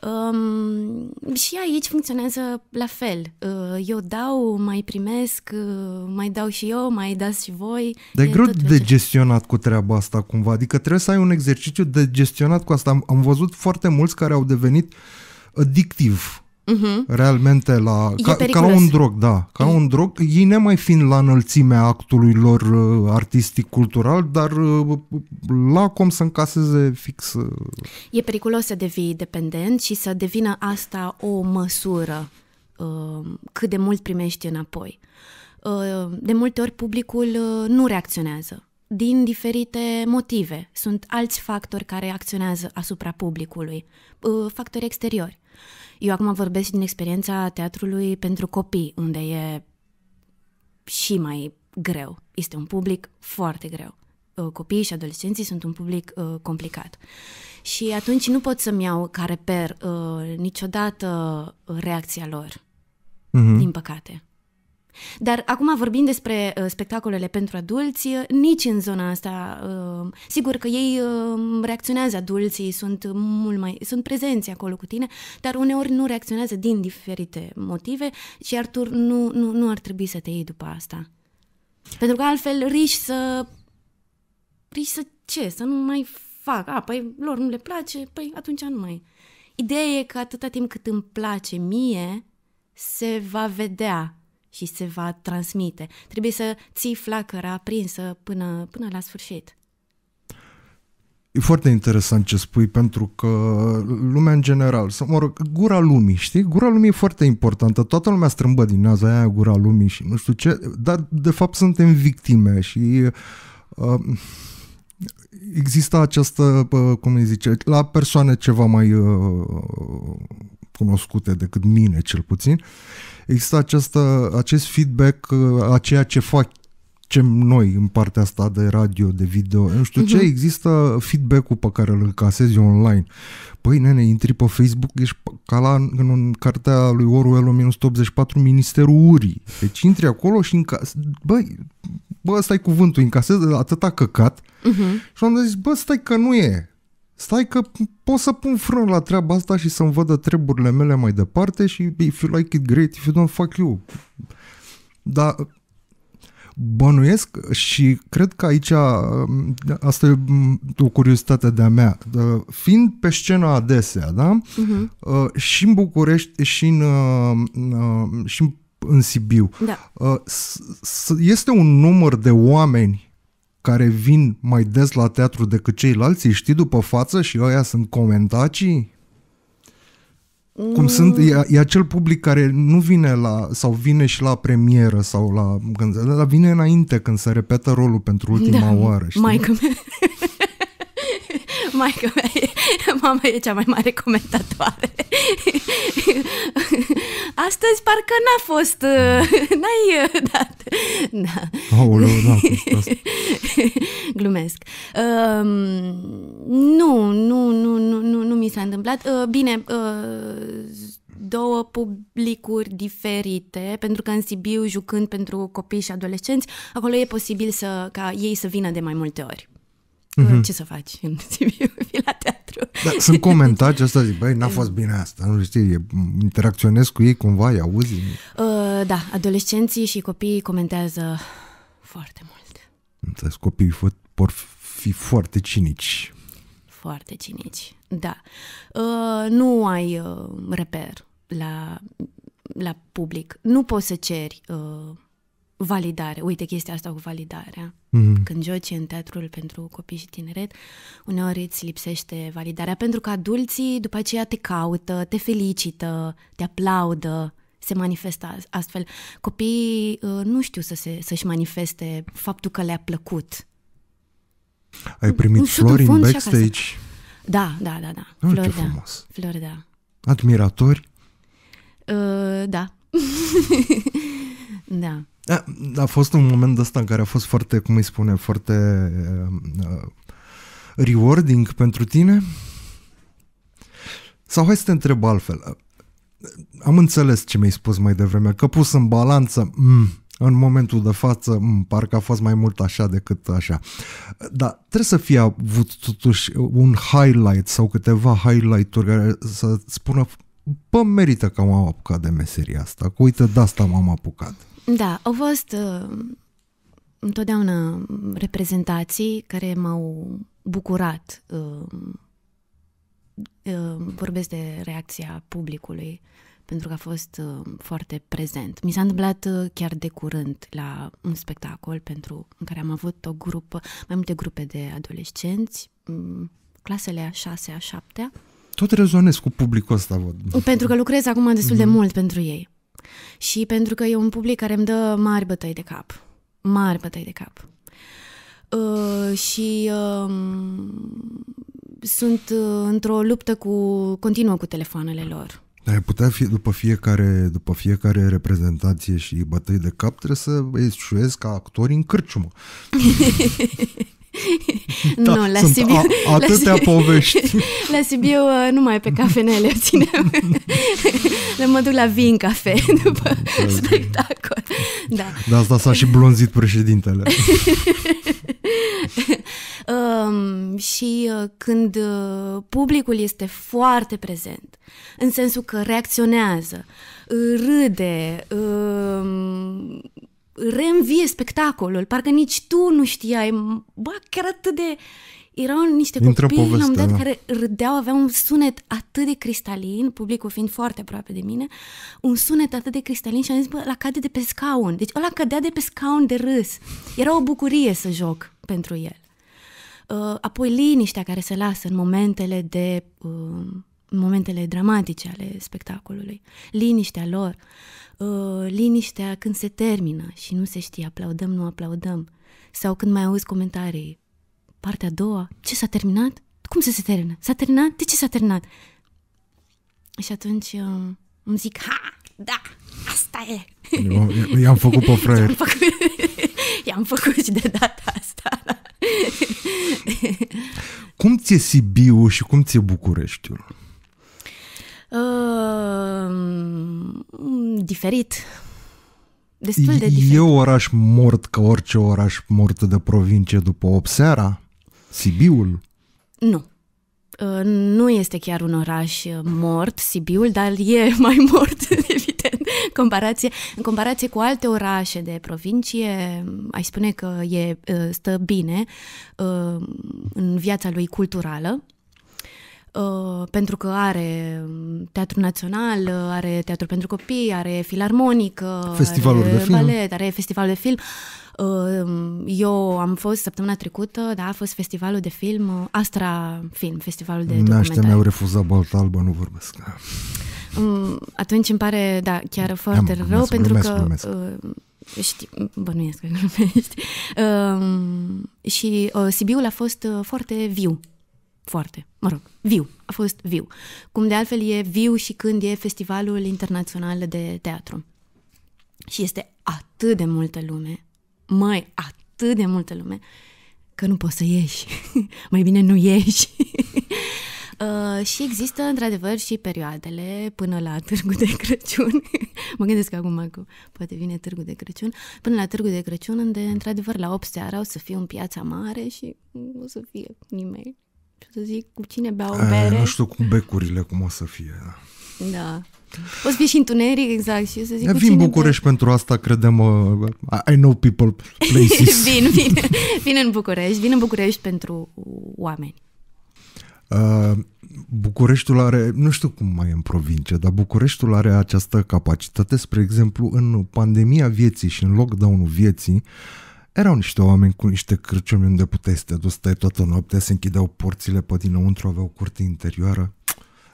Um, și aici funcționează la fel. Uh, eu dau, mai primesc, uh, mai dau și eu, mai dați și voi. Dar e greu de gestionat cu treaba asta cumva. Adică trebuie să ai un exercițiu de gestionat cu asta. Am, am văzut foarte mulți care au devenit adictiv uh-huh. realmente la, ca, ca la un drog, da, ca la un drog, ei nemai fiind la înălțimea actului lor uh, artistic-cultural, dar uh, la cum să încaseze fix. Uh... E periculos să devii dependent și să devină asta o măsură uh, cât de mult primești înapoi. Uh, de multe ori publicul uh, nu reacționează din diferite motive. Sunt alți factori care acționează asupra publicului, uh, factori exteriori eu acum vorbesc din experiența teatrului pentru copii, unde e și mai greu. Este un public foarte greu. Uh, copiii și adolescenții sunt un public uh, complicat. Și atunci nu pot să-mi iau ca reper uh, niciodată reacția lor, mm-hmm. din păcate. Dar acum vorbim despre uh, spectacolele pentru adulți, uh, nici în zona asta, uh, sigur că ei uh, reacționează adulții, sunt mult mai sunt prezenți acolo cu tine, dar uneori nu reacționează din diferite motive și Artur nu, nu, nu ar trebui să te iei după asta. Pentru că altfel riși să riși să ce? Să nu mai fac. A, păi lor nu le place, păi atunci nu mai. Ideea e că atâta timp cât îmi place mie, se va vedea și se va transmite. Trebuie să ții flacăra aprinsă până, până la sfârșit. E foarte interesant ce spui, pentru că lumea în general, sau mă rog, gura lumii, știi? Gura lumii e foarte importantă. Toată lumea strâmbă din naza aia gura lumii și nu știu ce, dar de fapt suntem victime și uh, există această, uh, cum îi zice, la persoane ceva mai uh, cunoscute decât mine cel puțin, uh, există această, acest feedback uh, a ceea ce fac facem noi în partea asta de radio, de video, nu știu ce, mhm. există feedback-ul pe care îl încasezi online. Păi, nene, intri pe Facebook, ești ca la în, în cartea lui Orwell 1984, Ministerul Urii. Deci intri acolo și încasezi, băi, bă, stai cuvântul, încasezi atâta căcat uh-huh. și am zis, bă, stai că nu e stai că pot să pun frân la treaba asta și să-mi vadă treburile mele mai departe și if you like it great, if you don't fuck you. Dar bănuiesc și cred că aici mm, asta e mm, o curiozitate de-a mea. Fiind pe scenă adesea, da? Uh-huh. Și în București și în, uh, uh, și în Sibiu. Da. Uh, este un număr de oameni care vin mai des la teatru decât ceilalți, știi după față și ăia sunt comentacii? Mm. Cum sunt, e, e acel public care nu vine la, sau vine și la premieră sau la, dar vine înainte când se repetă rolul pentru ultima da, oară, știi? Maică maică mea mama e cea mai mare comentatoare. Astăzi parcă n-a fost, uh, n-ai uh, dat da. Aoleu, da, Glumesc. Uh, nu, nu, nu, nu, nu, nu mi s-a întâmplat. Uh, bine, uh, două publicuri diferite, pentru că în Sibiu, jucând pentru copii și adolescenți, acolo e posibil să, ca ei să vină de mai multe ori. Uh-huh. Ce să faci în Sibiu? Fii la teatru lucru. Da, sunt comentarii asta zic, băi, n-a fost bine asta, nu știi, e, interacționez cu ei cumva, îi auzi? Uh, da, adolescenții și copiii comentează foarte mult. Înțeles, copiii pot, fi foarte cinici. Foarte cinici, da. Uh, nu ai uh, reper la, la public. Nu poți să ceri uh, validare. Uite chestia asta cu validarea. Mm-hmm. Când joci în teatrul pentru copii și tineret, uneori îți lipsește validarea pentru că adulții după aceea te caută, te felicită, te aplaudă, se manifestă astfel. Copiii uh, nu știu să se, să-și manifeste faptul că le-a plăcut. Ai primit flori în backstage? Da, da, da, da. Ah, flori, da. Flori, da. Admiratori? Uh, da. da. A, da, a fost un moment ăsta în care a fost foarte, cum îi spune, foarte uh, uh rewarding pentru tine? Sau hai să te întreb altfel. Uh, am înțeles ce mi-ai spus mai devreme, că pus în balanță, mm, în momentul de față, m, mm, parcă a fost mai mult așa decât așa. Dar trebuie să fie avut totuși un highlight sau câteva highlight-uri care să spună, bă, merită că m-am apucat de meseria asta, că uite, de asta m-am apucat. Da, au fost uh, întotdeauna reprezentații care m-au bucurat. Uh, uh, vorbesc de reacția publicului, pentru că a fost uh, foarte prezent. Mi s-a întâmplat uh, chiar de curând la un spectacol pentru, în care am avut o grupă, mai multe grupe de adolescenți, um, clasele a 6 a 7 Tot rezonez cu publicul ăsta, văd. Pentru că lucrez acum destul de mm-hmm. mult pentru ei și pentru că e un public care îmi dă mari bătăi de cap. Mari bătăi de cap. Uh, și uh, sunt uh, într-o luptă cu continuă cu telefoanele lor. Dar putea fi după fiecare, după fiecare reprezentație și bătăi de cap, trebuie să eșuiezi ca actori în cârciumă. Da, nu, la sunt Sibiu... A, atâtea la Sibiu, povești. La Sibiu nu mai e pe cafenele ținem. Le mă duc la vin cafe după da. spectacol. Da. De asta s-a și blonzit președintele. um, și uh, când uh, publicul este foarte prezent, în sensul că reacționează, râde, um, reînvie spectacolul, parcă nici tu nu știai, ba chiar atât de... Erau niște Intră copii poveste, la un dat da. care râdeau, aveau un sunet atât de cristalin, publicul fiind foarte aproape de mine, un sunet atât de cristalin și am zis, bă, la cade de pe scaun. Deci ăla cădea de pe scaun de râs. Era o bucurie să joc pentru el. Uh, apoi liniștea care se lasă în momentele de... Uh, în momentele dramatice ale spectacolului. Liniștea lor. Uh, Ă, liniștea când se termină și nu se știe, aplaudăm, nu aplaudăm. Sau când mai auzi comentarii, partea a doua, ce s-a terminat? Cum să se termină? S-a terminat? De ce s-a terminat? Și atunci uh, îmi zic, ha, da, asta e. eu, i-am făcut pe fraier. I-am făcut, i-am făcut și de data asta. cum ți-e Sibiu și cum ți-e Bucureștiul? Ehm, diferit. Destul de diferit. E oraș mort ca orice oraș mort de provincie după 8 seara? Sibiul? Nu. Ehm, nu este chiar un oraș mort, Sibiul, dar e mai mort, evident, în comparație, în comparație cu alte orașe de provincie, aș spune că e, ehm, stă bine în viața lui culturală Uh, pentru că are um, teatru național, uh, are teatru pentru copii, are filarmonică, uh, festivaluri are de film. are festival de film. eu am fost săptămâna trecută, da, a fost festivalul de film, Astra Film, festivalul de documentare. Naște mi-au refuzat balta albă, nu vorbesc. Mm, atunci îmi pare, da, chiar foarte am, rău, glumesc, pentru glumesc, că... Glumesc. știi, bănuiesc că glumești. Uh, și uh, Sibiul a fost uh, foarte viu foarte, mă rog, viu, a fost viu. Cum de altfel e viu și când e Festivalul Internațional de Teatru. Și este atât de multă lume, mai atât de multă lume, că nu poți să ieși. mai bine nu ieși. Uh, și există, într-adevăr, și perioadele până la Târgul de Crăciun. mă gândesc acum că poate vine Târgul de Crăciun. Până la Târgul de Crăciun, unde, într-adevăr, la 8 seara o să fie în piața mare și nu o să fie nimeni ce să zic, cu cine bea o bere. nu știu cum becurile, cum o să fie. Da. O să fie și întuneric, exact, și eu să zic Vin cine București bea. pentru asta, credem, uh, uh, I know people places. vin, vin, vin în București, vin în București pentru oameni. Uh, Bucureștiul are, nu știu cum mai e în provincie, dar Bucureștiul are această capacitate, spre exemplu, în pandemia vieții și în lockdown-ul vieții, uh, erau niște oameni cu niște cârciumi unde puteai să te duci, stai toată noaptea, se închideau porțile pe dinăuntru, aveau curte interioară.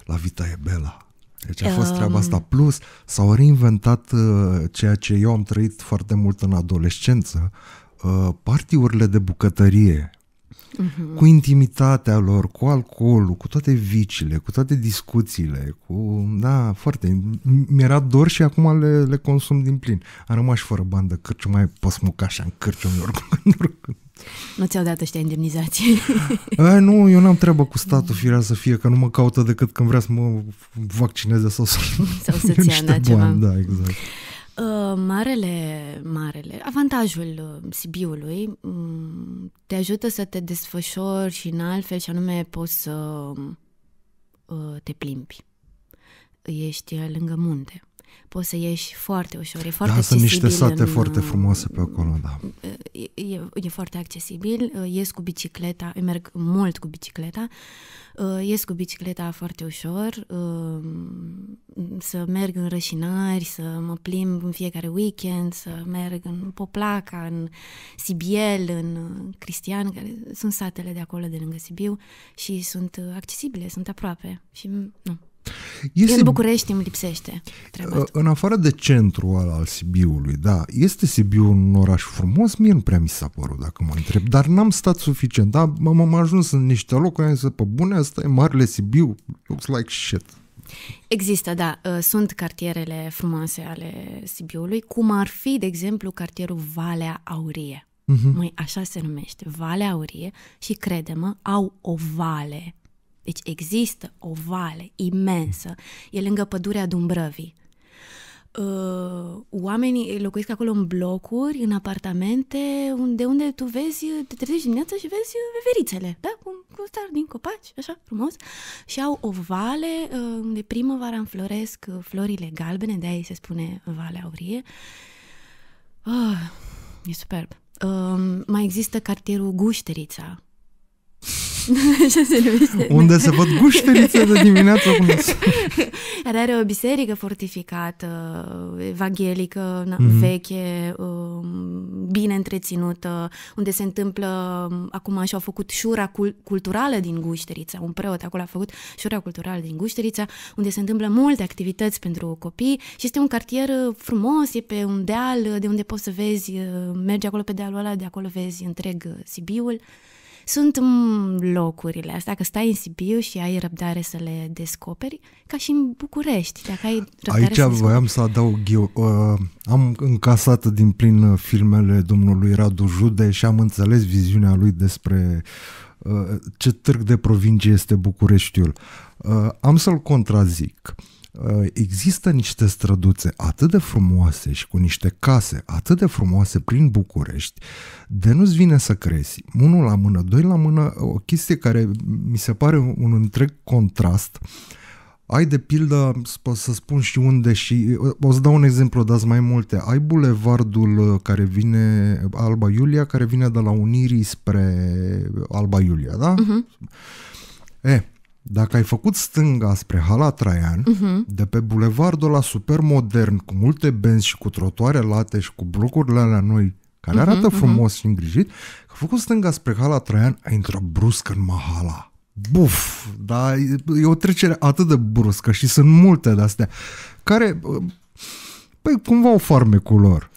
La vita e bela. Deci a fost treaba asta. Ah. Plus, s-au reinventat uh, ceea ce eu am trăit foarte mult în adolescență, uh, partiurile de bucătărie Mhm. cu intimitatea lor, cu alcoolul, cu toate vicile, cu toate discuțiile, cu... Da, foarte... Mi-era dor și acum le, le consum din plin. Am rămas și fără bandă cărciu, mai pot smuca așa în cărciu, în oricum. oricum. Nu ți-au dat ăștia indemnizații? A, nu, eu n-am treabă cu statul, firea să fie, că nu mă caută decât când vrea să mă vaccineze sau să... Sau să-ți ia ceva. Da, exact. Uh, marele, marele, avantajul uh, Sibiului mm, te ajută să te desfășori și în altfel și anume poți să uh, te plimbi. Ești lângă munte poți să ieși foarte ușor, e foarte da, accesibil. sunt niște sate în, foarte uh, frumoase pe acolo, da. E, e, e foarte accesibil, uh, ies cu bicicleta, merg mult cu bicicleta, uh, ies cu bicicleta foarte ușor, să merg în rășinări, să mă plimb în fiecare weekend, să merg în Poplaca, în Sibiel, în Cristian, care sunt satele de acolo, de lângă Sibiu și sunt accesibile, sunt aproape și nu, este, Din București îmi lipsește. Trebat. În afară de centru al, al Sibiului, da, este Sibiu un oraș frumos? Mie nu prea mi s-a părut, dacă mă întreb, dar n-am stat suficient. Da, m-am ajuns în niște locuri, am zis, pe păi bune, asta e Marele Sibiu, looks like shit. Există, da. Uh, sunt cartierele frumoase ale Sibiului, cum ar fi, de exemplu, cartierul Valea Aurie. Uh-huh. Măi, așa se numește, Valea Aurie și, crede-mă, au o vale deci există o vale imensă, e lângă pădurea Dumbrăvii. Uh, oamenii locuiesc acolo în blocuri, în apartamente, unde, unde tu vezi, te trezești dimineața și vezi uh, veverițele, da? Cum, cum star din copaci, așa, frumos. Și au o vale uh, unde primăvara înfloresc florile galbene, de aia se spune Vale Aurie. Oh, e superb. mai există cartierul Gușterița, Așa se numește. Unde se văd gușterițe de dimineață Cum Dar are o biserică fortificată, evanghelică, mm-hmm. veche, um, bine întreținută, unde se întâmplă, um, acum și-au făcut șura culturală din Gușterița, un preot acolo a făcut șura culturală din Gușterița, unde se întâmplă multe activități pentru copii și este un cartier uh, frumos, e pe un deal uh, de unde poți să vezi, uh, mergi acolo pe dealul ăla, de acolo vezi întreg Sibiul sunt locurile astea, dacă stai în Sibiu și ai răbdare să le descoperi, ca și în București, dacă ai răbdare Aici să voiam să adaug eu, uh, am încasat din plin uh, filmele domnului Radu Jude și am înțeles viziunea lui despre uh, ce târg de provincie este Bucureștiul. Uh, am să-l contrazic. Uh, Uh, există niște străduțe atât de frumoase și cu niște case atât de frumoase prin București, de nu-ți vine să crezi. Unul la mână, doi la mână, o chestie care mi se pare un întreg contrast. Ai de pildă, să spun și unde și, uh, o să dau un exemplu, dați mai multe. Ai bulevardul uh, care vine, Alba Iulia, care vine de la Unirii spre Alba Iulia, da? Uh-huh. E, dacă ai făcut stânga spre Hala Traian, uh-huh. de pe bulevardul la super modern, cu multe benzi și cu trotuare late și cu blocurile alea noi, care uh-huh, arată uh-huh. frumos și îngrijit, că făcut stânga spre Hala Traian, ai intrat brusc în Mahala buf, dar e o trecere atât de bruscă și sunt multe de astea, care, uh, păi, cumva o farme cu lor.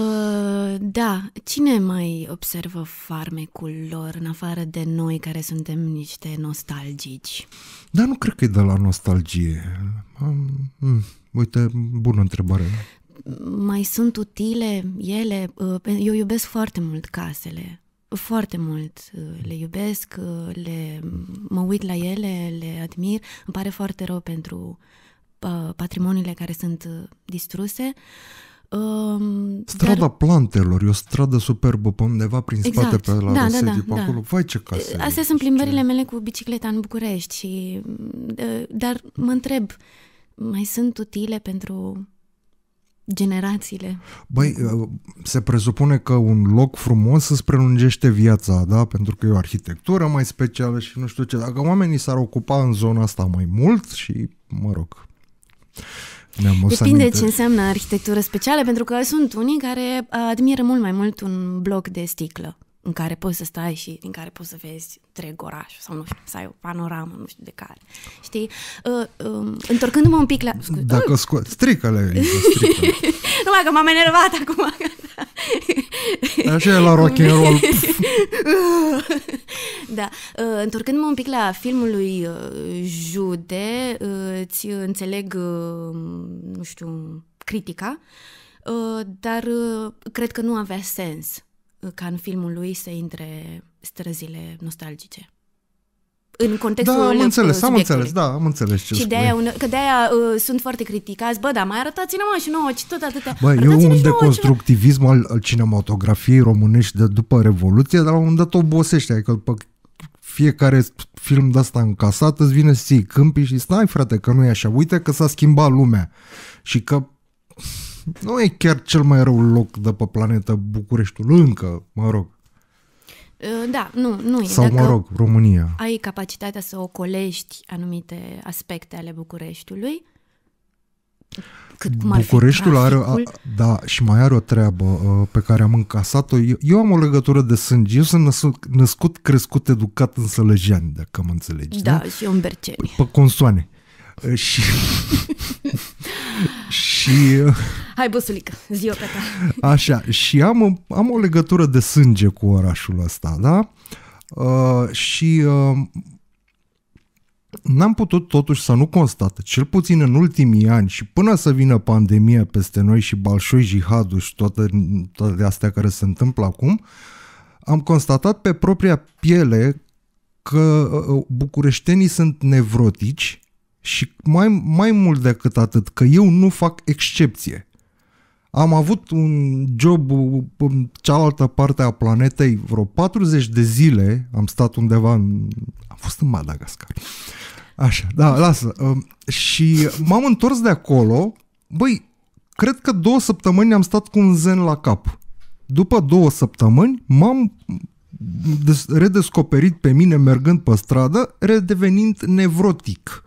Uh, da, cine mai observă farmecul lor în afară de noi care suntem niște nostalgici? Dar nu cred că e de la nostalgie. Um, um, uite, bună întrebare. Mai sunt utile ele? Uh, eu iubesc foarte mult casele. Foarte mult uh, le iubesc, uh, le, mă uit la ele, le admir. Îmi pare foarte rău pentru patrimoniile care sunt distruse. Uh, Um, Strada dar... plantelor, e o stradă superbă pe undeva prin exact. spate pe la da, Rosedii, da, da, pe da. acolo. Vai ce case! Astea sunt plimbările ce... mele cu bicicleta în București. Și, dar mă întreb, mai sunt utile pentru generațiile. Băi, uh, se presupune că un loc frumos îți prelungește viața, da? Pentru că e o arhitectură mai specială și nu știu ce. Dacă oamenii s-ar ocupa în zona asta mai mult și, mă rog, da, Depinde ce înseamnă arhitectură specială, pentru că sunt unii care admiră mult mai mult un bloc de sticlă în care poți să stai și din care poți să vezi întreg oraș sau nu știu, să ai o panoramă, nu știu de care. Știi? Uh, uh, întorcându-mă un pic la... Scu- Dacă scoți, strică-le, strică Numai că m-am enervat acum. Așa e la rock and roll. da. Uh, întorcându-mă un pic la filmul lui uh, Jude, uh, ți înțeleg, uh, nu știu, critica, uh, dar uh, cred că nu avea sens ca în filmul lui să intre străzile nostalgice în contextul Da, am uh, înțeles, am înțeles, da, am înțeles ce Și de-aia, că de-aia uh, sunt foarte criticați, bă, da, mai arătați-ne mă și nouă, și tot atâtea. Bă, e un deconstructivism al, al cinematografiei românești de după Revoluție, dar la un moment dat obosește, adică după fiecare film de asta încasat îți vine să câmpii și stai, frate, că nu e așa, uite că s-a schimbat lumea și că nu e chiar cel mai rău loc de pe planetă Bucureștiul încă, mă rog. Ă, da, nu, nu e. Sau, Dacă mă rog, România. Ai capacitatea să ocolești anumite aspecte ale Bucureștiului, cât Bucureștiul are, a, da, și mai are o treabă uh, pe care am încasat-o. Eu, eu am o legătură de sânge. Eu sunt născut, născut crescut, educat în Sălăjean, dacă mă înțelegi. Da, da? și eu în Berceni. Pe, pe consoane și... și... Hai, busulică, zi pe ta. Așa, și am, am o legătură de sânge cu orașul ăsta, da? Uh, și uh, n-am putut totuși să nu constat, cel puțin în ultimii ani și până să vină pandemia peste noi și balșoi, jihadul și toate, toate astea care se întâmplă acum, am constatat pe propria piele că uh, uh, bucureștenii sunt nevrotici și mai, mai mult decât atât, că eu nu fac excepție. Am avut un job în cealaltă parte a planetei vreo 40 de zile, am stat undeva, în, am fost în Madagascar. Așa, da, lasă. Um, și m-am întors de acolo, băi, cred că două săptămâni am stat cu un zen la cap. După două săptămâni m-am redescoperit pe mine mergând pe stradă, redevenind nevrotic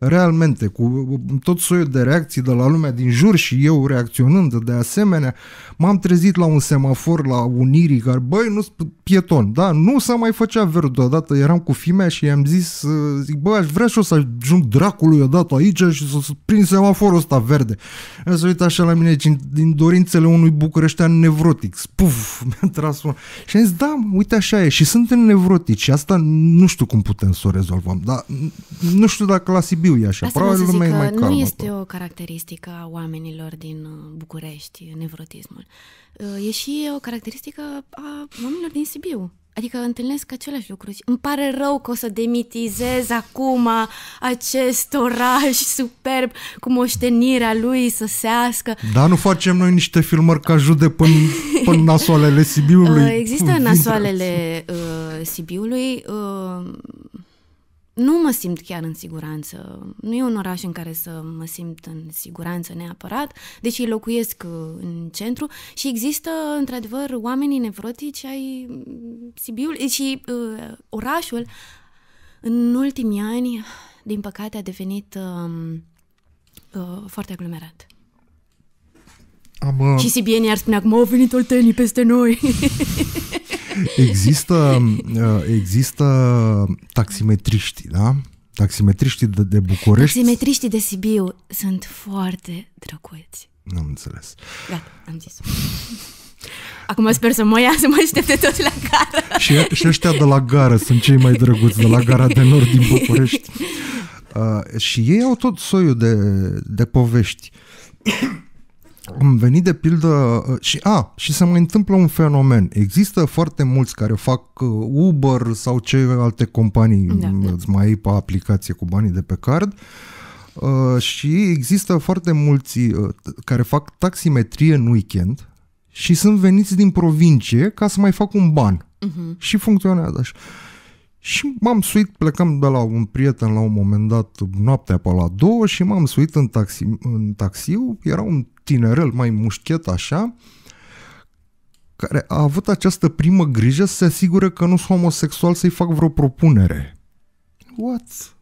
realmente, cu tot soiul de reacții de la lumea din jur și eu reacționând de asemenea, m-am trezit la un semafor la Unirii care, băi, nu pieton, da, nu s-a mai făcea verde odată, eram cu fimea și i-am zis, uh, zic, băi, aș vrea și o să ajung dracului odată aici și să prind semaforul ăsta verde. Am să uit așa la mine, din dorințele unui bucureștean nevrotic, spuf, mi-a tras un... Și am zis, da, uite așa e, și suntem nevrotici și asta nu știu cum putem să o rezolvăm, dar nu știu dacă la e așa. Asta Probabil lumea e mai calmă. Nu este acolo. o caracteristică a oamenilor din uh, București, nevrotismul. Uh, e și o caracteristică a oamenilor din Sibiu. Adică întâlnesc același lucru îmi pare rău că o să demitizez acum acest oraș superb cu moștenirea lui să sească. Dar nu facem noi niște filmări ca jude până, până nasoalele Sibiului. Uh, există nasoalele uh, Sibiului. Uh, nu mă simt chiar în siguranță. Nu e un oraș în care să mă simt în siguranță neapărat, deși locuiesc uh, în centru și există, într-adevăr, oamenii nevrotici ai mm, Sibiul și uh, orașul în ultimii ani, din păcate, a devenit uh, uh, foarte aglomerat. Am, uh... Și sibienii ar spune acum au venit oltenii peste noi. Există, uh, există taximetriști, da? Taximetriștii de, de București. Taximetriștii de Sibiu sunt foarte drăguți. Am înțeles. Gata, am zis. Acum sper să mă ia să mă aștepte tot la gara. Și, și ăștia de la gara sunt cei mai drăguți, de la gara de nord din București. Uh, și ei au tot soiul de, de povești am venit de pildă uh, și a, și se mai întâmplă un fenomen. Există foarte mulți care fac uh, Uber sau ce alte companii da. da. îți mai ai pe aplicație cu banii de pe card uh, și există foarte mulți care fac taximetrie în weekend și sunt veniți din provincie ca să mai fac un ban. Uh-huh. Și funcționează așa. Și m-am suit, plecam de la un prieten la un moment dat, noaptea pe la două și m-am suit în, taxi, în taxiu, era un tinerel mai mușchet așa, care a avut această primă grijă să se asigure că nu sunt homosexual să-i fac vreo propunere. What?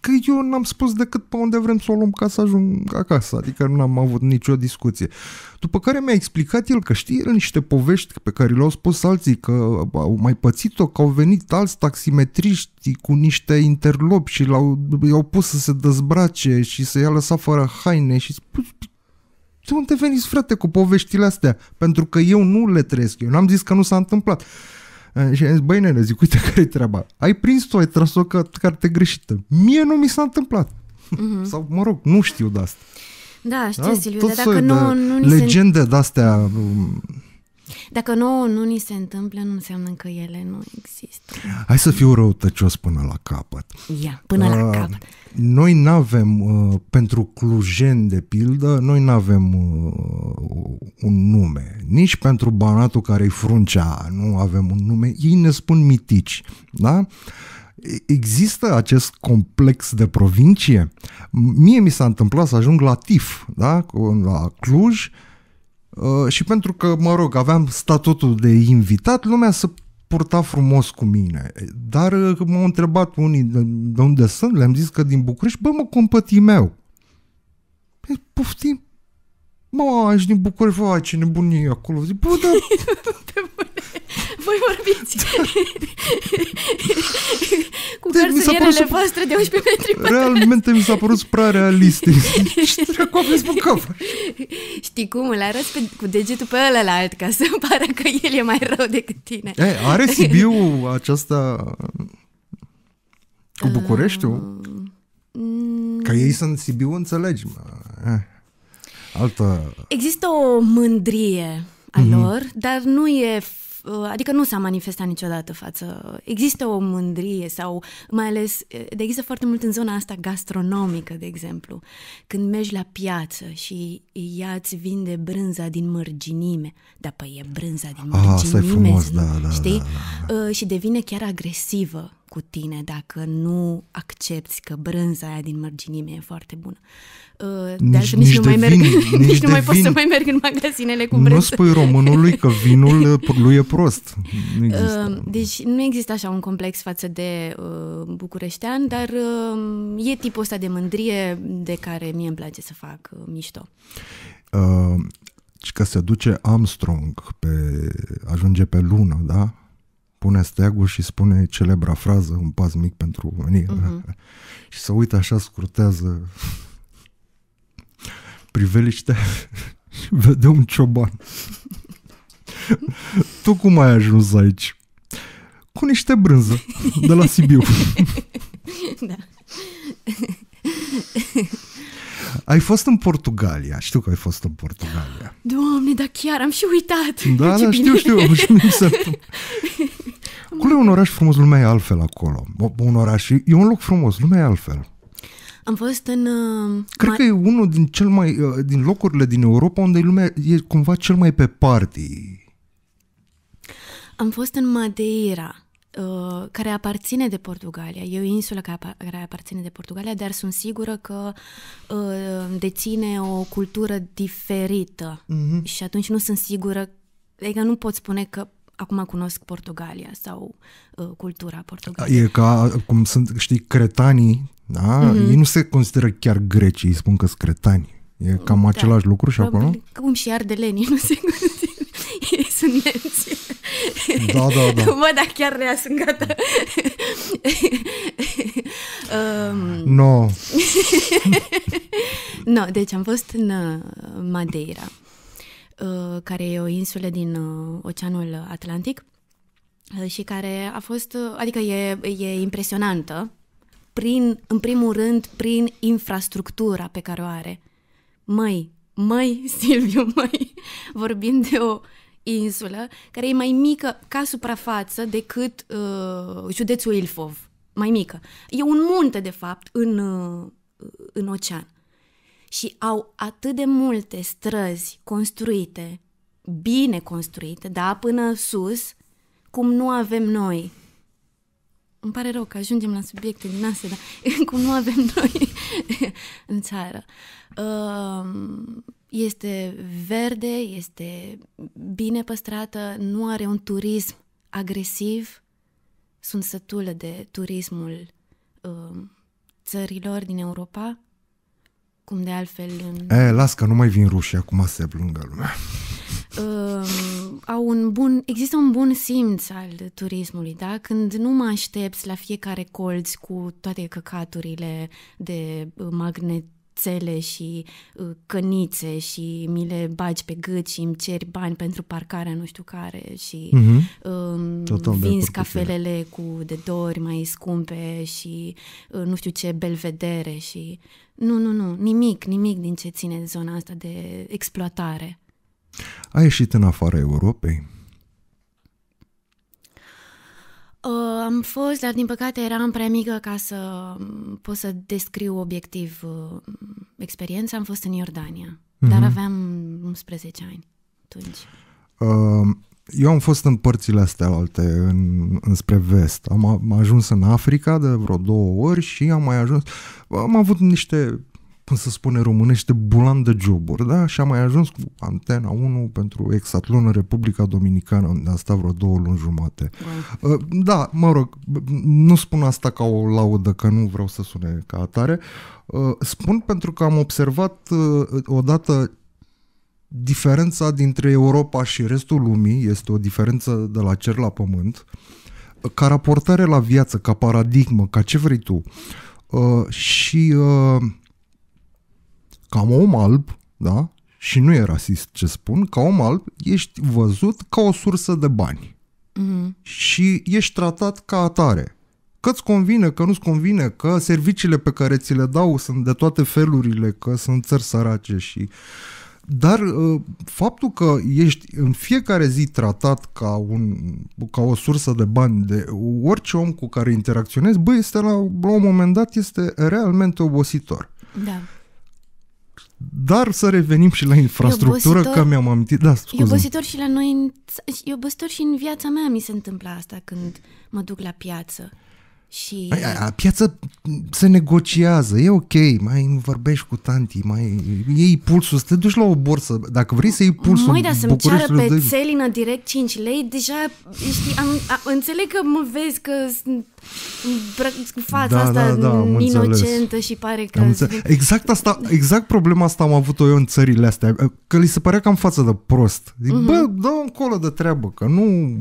Că eu n-am spus decât pe unde vrem să o luăm ca să ajung acasă, adică nu am avut nicio discuție. După care mi-a explicat el că știe el niște povești pe care le-au spus alții, că au mai pățit-o, că au venit alți taximetriști cu niște interlopi și l-au, i-au pus să se dezbrace și să i-a lăsat fără haine și de unde veniți frate cu poveștile astea? Pentru că eu nu le trăiesc, eu n-am zis că nu s-a întâmplat. Eh, și am zis, băi nene, zic, uite care e treaba. Ai prins-o, ai tras-o ca carte greșită. Mie nu mi s-a întâmplat. Mm-hmm. Sau, mă rog, nu știu de asta. Da, știu, da? Silviu, dar dacă nu, de nu ni legende se... de-astea um, dacă nouă nu ni se întâmplă, nu înseamnă că ele nu există. Hai să fiu răutăcios până la capăt. Ia, până uh, la capăt. Noi nu avem, uh, pentru clujeni de pildă, noi nu avem uh, un nume. Nici pentru banatul care-i fruncea nu avem un nume. Ei ne spun mitici, da? Există acest complex de provincie? Mie mi s-a întâmplat să ajung la TIF, da? la Cluj, uh, Uh, și pentru că, mă rog, aveam statutul de invitat, lumea să purta frumos cu mine. Dar uh, m-au întrebat unii de, de unde sunt, le-am zis că din București, bă, mă, compătii meu. Păi, poftim mă, ești din Bucurva, ce nebunie acolo. Zic, bă, da... Voi vorbiți da. cu de, deci garsonierele voastre de 11 metri pătrați. Realmente mi s-a părut prea realist. Știi acum aveți pe Știi cum? Îl arăți pe, cu degetul pe ăla ălălalt ca să pară că el e mai rău decât tine. E, are Sibiu aceasta cu Bucureștiul? Uh... Că ei sunt Sibiu, înțelegi. Mă. Eh altă... Există o mândrie a mm-hmm. lor, dar nu e uh, adică nu s-a manifestat niciodată față. Există o mândrie sau mai ales, uh, de există foarte mult în zona asta gastronomică, de exemplu. Când mergi la piață și ea îți vinde brânza din mărginime, dar păi e brânza din ah, mărginime, ah, frumos, da, da, știi? Da, da, da. Uh, și devine chiar agresivă cu tine dacă nu accepti că brânza aia din mărginime e foarte bună de uh, nici, nici, nici nu mai merg, vin, nici nu mai pot să mai merg în magazinele cu preț. Nu spui românului că vinul uh, lui e prost. Nu uh, există. Deci nu există așa un complex față de uh, bucureștean, dar uh, e tipul ăsta de mândrie de care mie îmi place să fac uh, mișto. Uh, că se duce Armstrong, pe, ajunge pe lună, da? pune steagul și spune celebra frază, un pas mic pentru România. Uh-huh. Și să uită așa, scurtează priveliște, vede un cioban. tu cum ai ajuns aici? Cu niște brânză, de la Sibiu. da. Ai fost în Portugalia, știu că ai fost în Portugalia. Doamne, dar chiar am și uitat. Da, deci da, știu, știu. Acolo e un oraș frumos, lumea e altfel acolo. Un oraș, e un loc frumos, lumea e altfel. Am fost în... Uh, Cred mai... că e unul din, cel mai, uh, din locurile din Europa unde lumea e cumva cel mai pe party. Am fost în Madeira, uh, care aparține de Portugalia. E o insulă care aparține de Portugalia, dar sunt sigură că uh, deține o cultură diferită. Uh-huh. Și atunci nu sunt sigură, adică nu pot spune că acum cunosc Portugalia sau uh, cultura Portugaliei. E ca cum sunt, știi, cretanii da? Mm-hmm. Ei nu se consideră chiar greci, ei spun că scretani, E cam da. același lucru și Probabil, acolo? Cum și ardeleni, nu se consideră. Ei sunt nemții. Da, da, da. Mă, dar chiar rea sunt gata. um... No. no, deci am fost în uh, Madeira, uh, care e o insulă din uh, Oceanul Atlantic și care a fost, adică e, e impresionantă prin, în primul rând, prin infrastructura pe care o are. Măi, măi, Silviu, măi, vorbim de o insulă care e mai mică ca suprafață decât uh, județul Ilfov, mai mică. E un munte, de fapt, în, uh, în ocean. Și au atât de multe străzi construite, bine construite, da, până sus, cum nu avem noi îmi pare rău că ajungem la subiecte din astea, dar cum nu avem noi în țară. Ehm, este verde, este bine păstrată, nu are un turism agresiv. Sunt sătulă de turismul ehm, țărilor din Europa, cum de altfel... În... E, eh, las că nu mai vin rușii, acum se plângă lumea. Ehm, au un bun, există un bun simț al turismului, da? Când nu mă aștepți la fiecare colț cu toate căcaturile de uh, magnet țele și uh, cănițe și mi le bagi pe gât și îmi ceri bani pentru parcarea nu știu care și mm-hmm. um, vinzi cafelele cu de două ori mai scumpe și uh, nu știu ce belvedere și nu, nu, nu, nimic, nimic din ce ține zona asta de exploatare. A ieșit în afara Europei? Uh, am fost, dar din păcate eram prea mică ca să mm, pot să descriu obiectiv uh, experiența. Am fost în Iordania, uh-huh. dar mhm. aveam 11 ani atunci. Uh, eu am fost în părțile astea alte, în, înspre vest. Am, am ajuns în Africa de vreo două ori și am mai ajuns... Am avut niște cum se spune românește, bulan de joburi, da? Și am mai ajuns cu Antena 1 pentru Exatlon în Republica Dominicană, unde am stat vreo două luni jumate. Uh, da, mă rog, nu spun asta ca o laudă, că nu vreau să sune ca atare. Uh, spun pentru că am observat uh, odată diferența dintre Europa și restul lumii, este o diferență de la cer la pământ, ca raportare la viață, ca paradigmă, ca ce vrei tu. Uh, și uh, ca om alb, da? Și nu e rasist ce spun, ca om alb ești văzut ca o sursă de bani. Mm-hmm. Și ești tratat ca atare. Că-ți convine, că nu-ți convine, că serviciile pe care ți le dau sunt de toate felurile, că sunt țări sărace și... Dar ă, faptul că ești în fiecare zi tratat ca, un, ca o sursă de bani de orice om cu care interacționezi, băi, este la, la un moment dat este realmente obositor. Da. Dar să revenim și la infrastructură, că mi-am amintit. Da, E obositor și la noi, e obositor și în viața mea mi se întâmplă asta când mă duc la piață. Și... Păi, a, a, piața se negociază, e ok, mai vorbești cu tanti, mai iei pulsul, să te duci la o borsă, dacă vrei să iei pulsul Măi, dar să-mi ceară pe dai... țelină direct 5 lei, deja, știi, am, a, înțeleg că mă vezi că sunt fața da, asta da, da, inocentă și pare că... Am exact asta, exact problema asta am avut-o eu în țările astea, că li se părea că am față de prost. Zic, uh-huh. bă, dă încolo de treabă, că nu...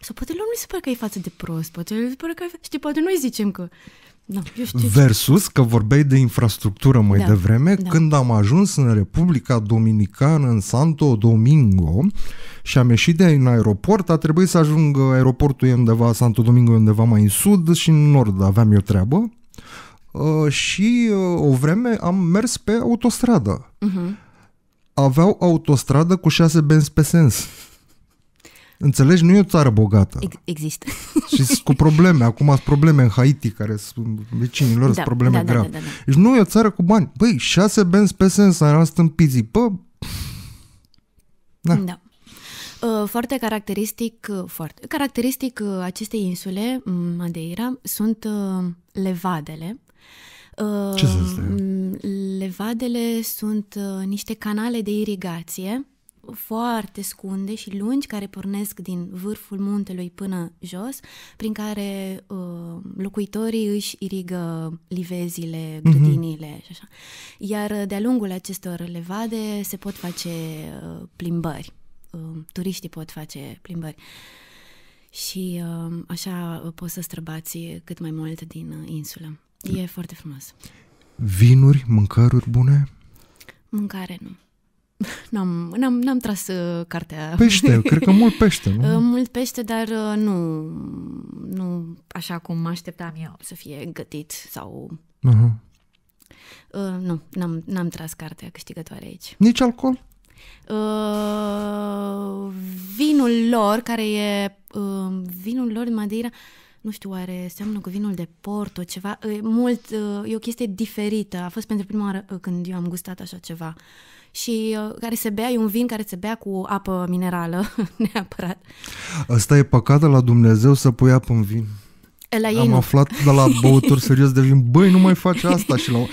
Sau poate lor nu se pare că e față de prost, poate nu se pare că e... Știi, poate noi zicem că... Da, eu știu. Versus că vorbeai de infrastructură mai da, devreme, da. când am ajuns în Republica Dominicană, în Santo Domingo, și am ieșit în aeroport, a trebuit să ajung uh, aeroportul e undeva, Santo Domingo e undeva mai în sud și în nord aveam eu treabă. Uh, și uh, o vreme am mers pe autostradă. Uh-huh. Aveau autostradă cu șase benzi pe sens. Înțelegi, nu e o țară bogată. Ex- există. Și cu probleme. Acum sunt probleme în Haiti, care sunt vecinilor, da, sunt probleme da, da grave. Da, da, da, da. Deci nu e o țară cu bani. Băi, șase benzi pe sens în pizi. Bă, da. da. Foarte caracteristic, uh, foarte caracteristic uh, acestei insule, mm, Madeira, sunt levadele. Ce sunt mm, Levadele sunt niște canale de irigație foarte scunde și lungi care pornesc din vârful muntelui până jos, prin care uh, locuitorii își irigă livezile, mhm. grădinile uh-huh. și așa. Iar uh, de-a lungul acestor levade se pot face uh, plimbări. Uh, turiștii pot face plimbări. Și uh, așa uh, poți să străbați cât mai mult din uh, insulă. E mm. foarte frumos. Vinuri, mâncăruri bune? Mâncare nu. N-am, n-am, n-am tras uh, cartea. Pește, cred că mult pește, nu? Uh, mult pește, dar uh, nu, nu așa cum mă așteptam eu să fie gătit sau... Uh-huh. Uh, nu, n-am, n-am tras cartea câștigătoare aici. Nici alcool? Uh, vinul lor, care e... Uh, vinul lor, Madeira, nu știu, are seamănă cu vinul de Porto, ceva... e, mult, uh, e o chestie diferită. A fost pentru prima oară uh, când eu am gustat așa ceva. Uh, și uh, care se bea, e un vin care se bea cu apă minerală, neapărat. Asta e păcat la Dumnezeu să pui apă în vin. La ei am nu. aflat de la băuturi serios de vin, băi, nu mai face asta. Și la... Eh,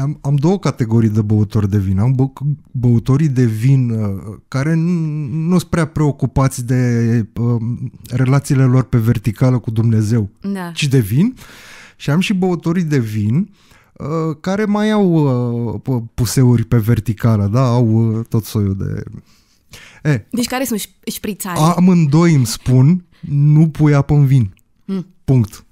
am, am două categorii de băutori de vin. Am bă, băutorii de vin uh, care nu sunt prea preocupați de uh, relațiile lor pe verticală cu Dumnezeu, da. ci de vin. Și am și băutorii de vin uh, Uh, care mai au uh, puseuri pe verticală, da? Au uh, tot soiul de... E, deci care sunt șprițari? Amândoi îmi spun, nu pui apă în vin. Mm. Punct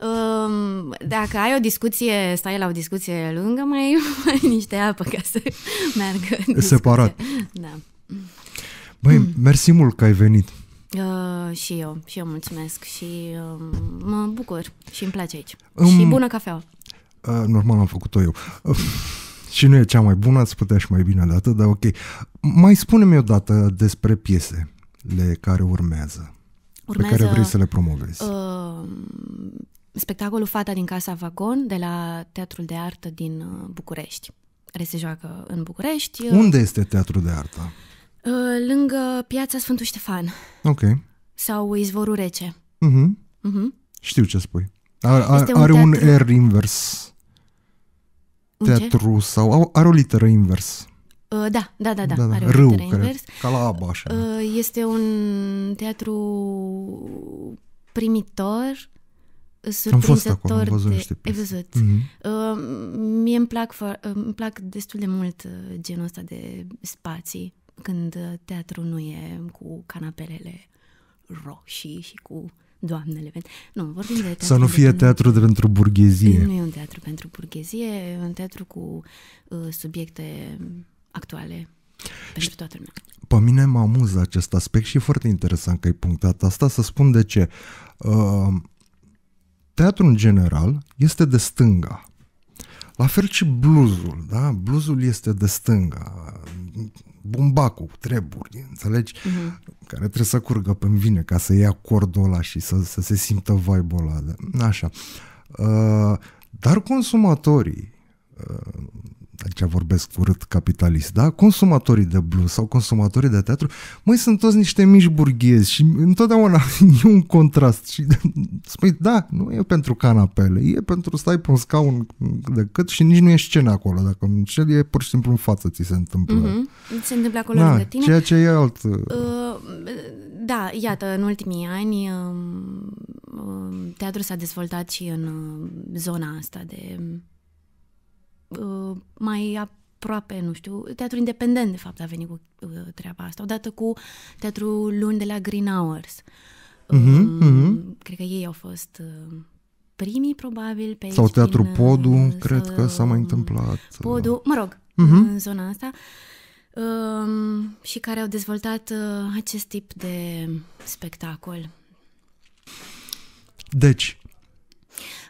um, dacă ai o discuție, stai la o discuție lungă, mai ai niște apă ca să meargă. Discuție. Separat. Da. Băi, hmm. mersi mult că ai venit. Uh, și eu, și eu mulțumesc și uh, mă bucur și îmi place aici. Um, și bună cafea. Uh, normal am făcut-o eu. Uh, și nu e cea mai bună, ați putea și mai bine atât, dar ok. Mai spune-mi o dată despre piesele care urmează, urmează pe care vrei să le promovezi. Uh, spectacolul Fata din Casa Vagon de la Teatrul de Artă din uh, București. Care se joacă în București. Uh, Unde este Teatrul de Artă? Ă, lângă piața Sfântul Ștefan. Ok. Sau Izvorul Rece. Uh-huh. Uh-huh. Știu ce spui. Are, are, un, are un R invers. Un teatru ce? sau are o literă invers. Uh, da, da, da, da, da, da. are Râu, o literă cred. invers. Ca la aba, așa. Uh, este un teatru primitor, surprinzător. Am fost acolo, am văzut de... niște piese. văzut. Mm-hmm. Uh, mie îmi plac, îmi plac destul de mult genul ăsta de spații când uh, teatru nu e cu canapelele roșii și cu doamnele. Nu, vorbim de teatru. Să nu fie de teatru de pentru burghezie. Nu e un teatru pentru burghezie, e un teatru cu uh, subiecte actuale pentru toată lumea. Pe mine mă amuză acest aspect și e foarte interesant că ai punctat asta, să spun de ce. Uh, teatru în general este de stânga. La fel și bluzul, da? Bluzul este de stânga bumbacul, treburi, înțelegi? Uh-huh. Care trebuie să curgă pe vine ca să ia cordul ăla și să, să se simtă vibe-ul ăla. Așa. Uh, dar consumatorii uh, aici vorbesc urât capitalist, da? Consumatorii de blues sau consumatorii de teatru, măi, sunt toți niște mici burghezi și întotdeauna e un contrast și spui, da, nu e pentru canapele, e pentru stai pe un scaun de cât și nici nu e scenă acolo, dacă cel e pur și simplu în față ți se întâmplă. Mm-hmm. Se întâmplă acolo da, lângă tine. Ceea ce e alt... Uh, da, iată, în ultimii ani um, um, teatrul s-a dezvoltat și în uh, zona asta de Uh, mai aproape, nu știu, teatru independent, de fapt, a venit cu uh, treaba asta, odată cu teatru luni de la Green Hours. Uh-huh, uh-huh. Cred că ei au fost uh, primii, probabil, pe Sau teatru din, Podu, să... cred că s-a mai întâmplat. Podu, mă rog, uh-huh. în zona asta. Um, și care au dezvoltat uh, acest tip de spectacol. Deci,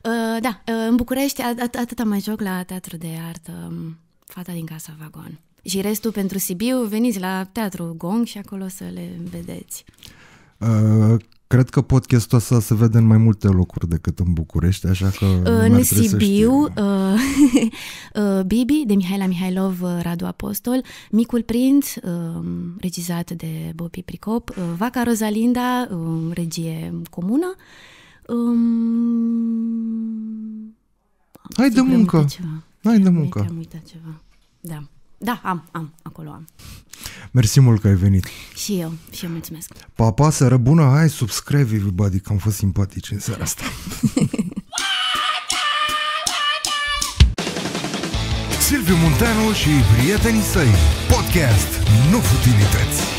Uh, da, uh, în București at- at- atâta mai joc la teatru de artă, um, fata din casa Vagon. Și restul pentru Sibiu, veniți la teatru Gong și acolo să le vedeți. Uh, Cred că podcastul ăsta se vede în mai multe locuri decât în București, așa că... Uh, în Sibiu, uh, Bibi de Mihaela Mihailov, Radu Apostol, Micul Prinț, uh, regizat de Bobi Pricop, uh, Vaca uh, regie comună, Um, Hai de muncă! Hai de muncă! Am uitat ceva. Da. Da, am, am, acolo am. Mersi mult că ai venit. Și eu, și eu mulțumesc. Pa, pa, seară bună, hai, subscribe everybody, că am fost simpatici în seara asta. Silviu Munteanu și prietenii săi. Podcast, nu futilități.